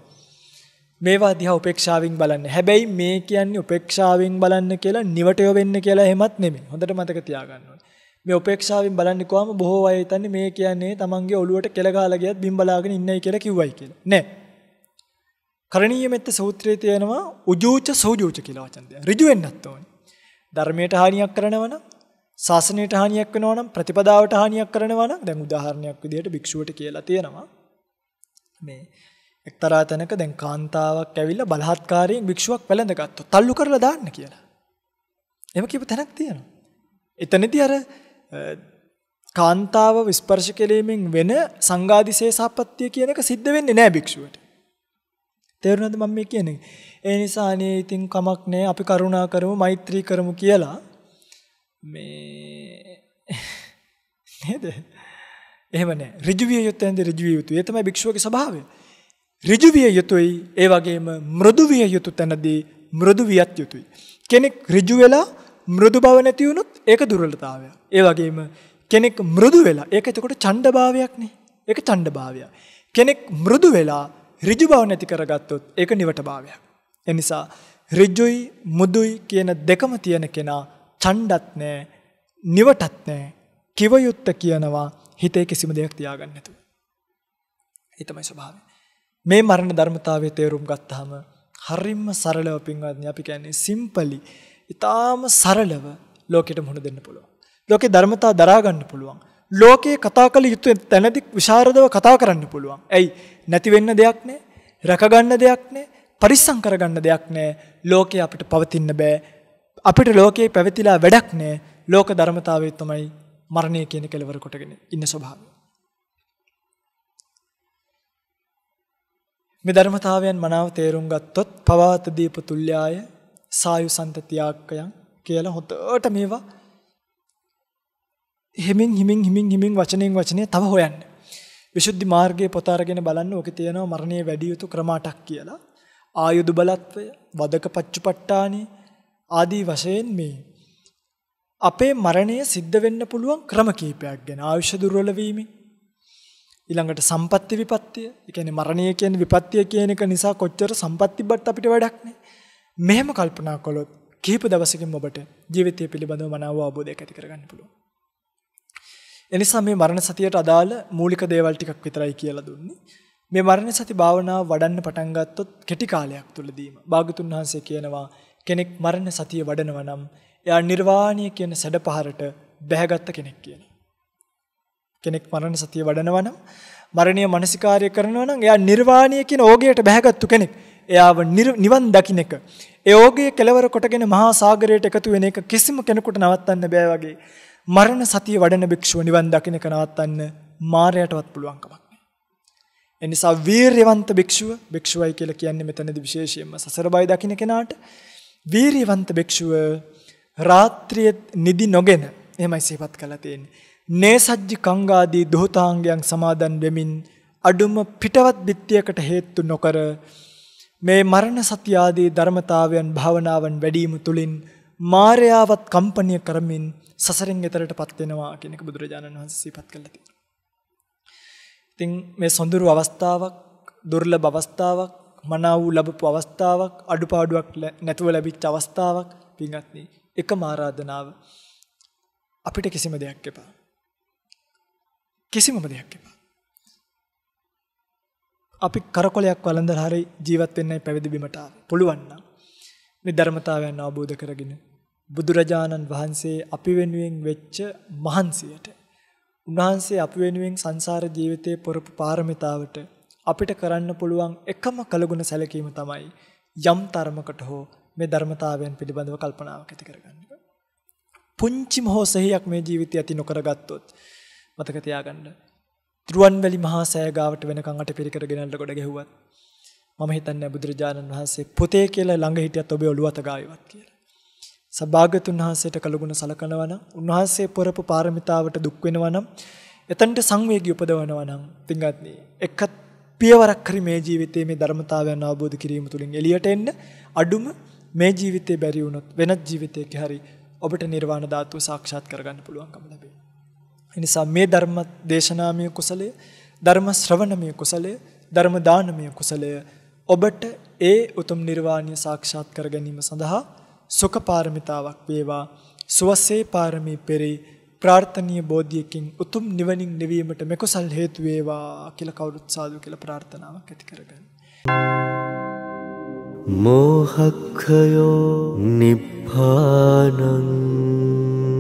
මේවා දිහා උපේක්ෂාවෙන් බලන්න. හැබැයි මේ කියන්නේ උපේක්ෂාවෙන් බලන්න කියලා නිවටයෝ වෙන්න කියලා එහෙමත් නෙමෙයි. හොඳට මතක තියාගන්න ඕනේ. මේ උපේක්ෂාවෙන් බලන්න කොහම බොහෝ අය හිතන්නේ මේ කියන්නේ තමන්ගේ ඔළුවට කෙල ගහලා ගියත් බිම් බලාගෙන ඉන්නයි කියලා කිව්වයි කියලා. නෑ. කරණීය මෙත්ත සූත්‍රයේ තියෙනවා උජූච සෝජූච කියලා වචන දෙක. ඍජු වෙන්නත් ඕනේ. ධර්මයට හානියක් කරනවා නම් ශාසනයට හානියක් වෙනවා නම් ප්‍රතිපදාවට හානියක් කරනවා නම් දැන් උදාහරණයක් විදිහට භික්ෂුවට කියලා තියෙනවා මේ එක්තරා තැනක දැන් කාන්තාවක් ඇවිල්ලා බලහත්කාරයෙන් භික්ෂුවක් වැළඳගත්තා තල්ලු කරලා දාන්න කියලා. එහෙම කියපු තැනක් තියෙනවා. එතනදී අර කාන්තාව විස්පර්ශ කිරීමෙන් වෙන සංගාදිශේෂාපත්‍ය කියන එක සිද්ධ වෙන්නේ නැහැ භික්ෂුවට. තේරුණාද මම මේ කියන්නේ? ඒ නිසා අනේ ඉතින් කමක් නැහැ අපි කරුණා කරමු මෛත්‍රී කරමු කියලා මේ නේද? එහෙම නැහැ. ඍජු විය යුත්තේන්ද ඍජු විය යුතුයි. ඒ තමයි භික්ෂුවගේ ස්වභාවය. ඍජු විය යුතුයි. ඒ වගේම මෘදු විය යුතු තැනදී මෘදු වියත් යුතුයි. කෙනෙක් ඍජු වෙලා මෘදු බව නැති වුණොත් ඒක දුර්වලතාවයක්. ඒ වගේම කෙනෙක් මෘදු වෙලා ඒක එතකොට ඡණ්ඩභාවයක් නේ. ඒක ඡණ්ඩභාවයක්. කෙනෙක් මෘදු වෙලා ඍජු බව නැති කරගත්තොත් ඒක නිවට භාවයක්. ඒ නිසා ඍජුයි මුදුයි කියන දෙකම තියෙන කෙනා ඡණ්ඩත් නැහැ, නිවටත් නැහැ. කිව යුත්ත කියනවා හිතේ කිසිම දෙයක් තියාගන්න නැතුව. ඒ තමයි ස්වභාවය. මේ මරණ ධර්මතාවයේ තේරුම් ගත්තාම හරිම සරලව පින්වත්නි අපි කියන්නේ සිම්පලි, ඊටාම සරලව ලෝකෙට මුහුණ දෙන්න පුළුවන්. ලෝකේ ධර්මතාව දරා ගන්න පුළුවන්. ලෝකයේ කතා කළ යුතු තැනදි විශාරදව කතා කරන්න පුළුවන්. ඇයි නැති වෙන්න දෙයක් නෑ. රැකගන්න දෙයක් නෑ. පරිස්සම් කරගන්න දෙයක් නෑ. ලෝකේ අපිට පවතින්න බෑ. අපිට ලෝකයේ පැවතිලා වැඩක් නෑ. ලෝක ධර්මතාවය තමයි මරණය කියන කෙලවර කොටගෙන ඉන්න ස්වභාවය. මේ ධර්මතාවයන් මනාව තේරුම් ගත්තොත් පවාත දීප තුල්්‍යාය සායු සන්තතියාක්කයන් කියලා හොතට මේවා හිමින් හිමින් හිමින් හිමින් වචනෙන් වචනේ තව හොයන්න. විසුද්ධි මාර්ගයේ පොත අරගෙන බලන්න ඕකේ තියෙනවා මරණයේ වැඩි යුතු ක්‍රම 8ක් කියලා. ආයුධ බලත්වය, වදක පච්චුපට්ටානි ආදී වශයෙන් මේ අපේ මරණය සිද්ධ වෙන්න පුළුවන් ක්‍රම කීපයක් ගැන ආයුෂ දුර්වල වීම ඊළඟට සම්පත්‍ති විපත්‍ය, ඒ කියන්නේ මරණය කියන්නේ විපත්‍ය කියන එක නිසා කොච්චර සම්පත් තිබ්බත් අපිට වැඩක් නෑ. මෙහෙම කල්පනා කළොත් කීප දවසකින් ඔබට ජීවිතය පිළිබඳව මනාව අවබෝධයක් ඇති කරගන්න පුළුවන්. එනිසා මේ මරණ සතියට අදාළ මූලික දේවල් ටිකක් විතරයි කියලා දුන්නේ. මේ මරණ සති භාවනාව වඩන්න පටන් ගත්තොත් කෙටි කාලයක් තුලදීම භාගතුන් වහන්සේ කියනවා කෙනෙක් මරණ සතිය වඩනවා නම් එයා නිර්වාණය කියන සැඩපහරට බැහැගත් කෙනෙක් කියනවා. කෙනෙක් මරණ සතිය වඩනවා නම් මරණීය මානසිකාර්ය කරනවා නම් එයා නිර්වාණය කියන ඕගයට බැහැගත්තු කෙනෙක්. එයාව නිවන් දකින්න එක. ඒ ඕගයේ කෙලවර කොටගෙන මහා සාගරයට එකතු වෙන එක කිසිම කෙනෙකුට නවත්තන්න බෑ වගේ. මරණ සතිය වඩන භික්ෂුව නිවන් දකින්න කනවත්තන්න මාරයටවත් පුළුවන්කමක් නැහැ. එනිසා වීරයවන්ත භික්ෂුව භික්ෂුවයි කියලා කියන්නේ මෙතනදී විශේෂයෙන්ම සසර බය දකින්න කෙනාට වීරයවන්ත භික්ෂුව රාත්‍රියේ නිදි නොගෙන එහෙමයි සිහිපත් කරලා තියෙන්නේ. නේසජ්ජි කංගාදී දෝතාංගයන් සමාදන් වෙමින් අඩුම පිටවත් බිත්තියකට හේතු නොකර මේ මරණ සත්‍ය ආදී ධර්මතාවයන් භාවනාවන් වැඩිම තුලින් මායාවත් කම්පණය කරමින් සසරෙන් එතරටපත් වෙනවා කියන එක බුදුරජාණන් වහන්සේ සිහිපත් කළා තියෙනවා. ඉතින් මේ සොඳුරු අවස්ථාවක්, දුර්ලභ අවස්ථාවක්, මනාව ලැබපු අවස්ථාවක්, අඩුපාඩුවක් නැතුව ලැබිච්ච අවස්ථාවක් පින්වත්නි, එකම ආරාධනාව අපිට කිසිම දෙයක් එපා. කිසිම දෙයක් එපා. අපි කරකොලයක් වළඳලා හරි ජීවත් වෙන්නයි පැවිදි බිමට ආවේ. පුළුවන් නම් මේ ධර්මතාවයන් අවබෝධ කරගෙන බුදුරජාණන් වහන්සේ අපි වෙනුවෙන් වෙච්ච මහන්සියට උන්වහන්සේ අපි වෙනුවෙන් සංසාර ජීවිතේ පොරපු පාරමිතාවට අපිට කරන්න පුළුවන් එකම කලගුණ සැලකීම තමයි යම් තර්මකට හෝ මේ ධර්මතාවයන් පිළිබඳව කල්පනාවක් ඇති කරගන්න එක. පුංචිම හෝ සෙහියක් මේ ජීවිතය ඇති නොකරගත්තොත් මතක තියාගන්න. ත්‍රුවන්වැලි මහා සෑය ගාවට වෙනකන් අටපිරිකර ගෙනල්ල ගොඩ ගෙහුවත් මම හිතන්නේ බුදුරජාණන් වහන්සේ පොතේ කියලා ළඟ හිටියත් ඔබේ ඔළුව අත ගාවිවත් කියලා. සබාගතුන් වහන්සේට කලගුණ සලකනවා නම් උන්වහන්සේ පොරපු පාරමිතාවට දුක් වෙනවා නම් එතනට සංවේගී උපදවනවා නම් තින්ගත්නි එක පියවරක් කරි මේ ජීවිතයේ මේ ධර්මතාවයන් අවබෝධ කිරීම තුළින් එළියට එන්න අඩුම මේ ජීවිතේ බැරි වුණොත් වෙනත් ජීවිතයක හරි ඔබට නිර්වාණ ධාතුව සාක්ෂාත් කරගන්න පුළුවන්කම ලැබේ. ඒ නිසා මේ ධර්ම දේශනාමය කුසලය, ධර්ම ශ්‍රවණමය කුසලය, ධර්ම දානමය කුසලය ඔබට ඒ උතුම් නිර්වාණය සාක්ෂාත් කර ගැනීම සඳහා සුඛ පාරමිතාවක් වේවා සුවසේ පාරමී පෙරේ ප්‍රාර්ථනීය බෝධියකින් උතුම් නිවනින් නිවීමට මෙකොසල් හේතු වේවා කියලා කවුරුත් සාදු කියලා ප්‍රාර්ථනාවක් ඇති කරගන්න. මෝහක්ඛයෝ නිබ්බානං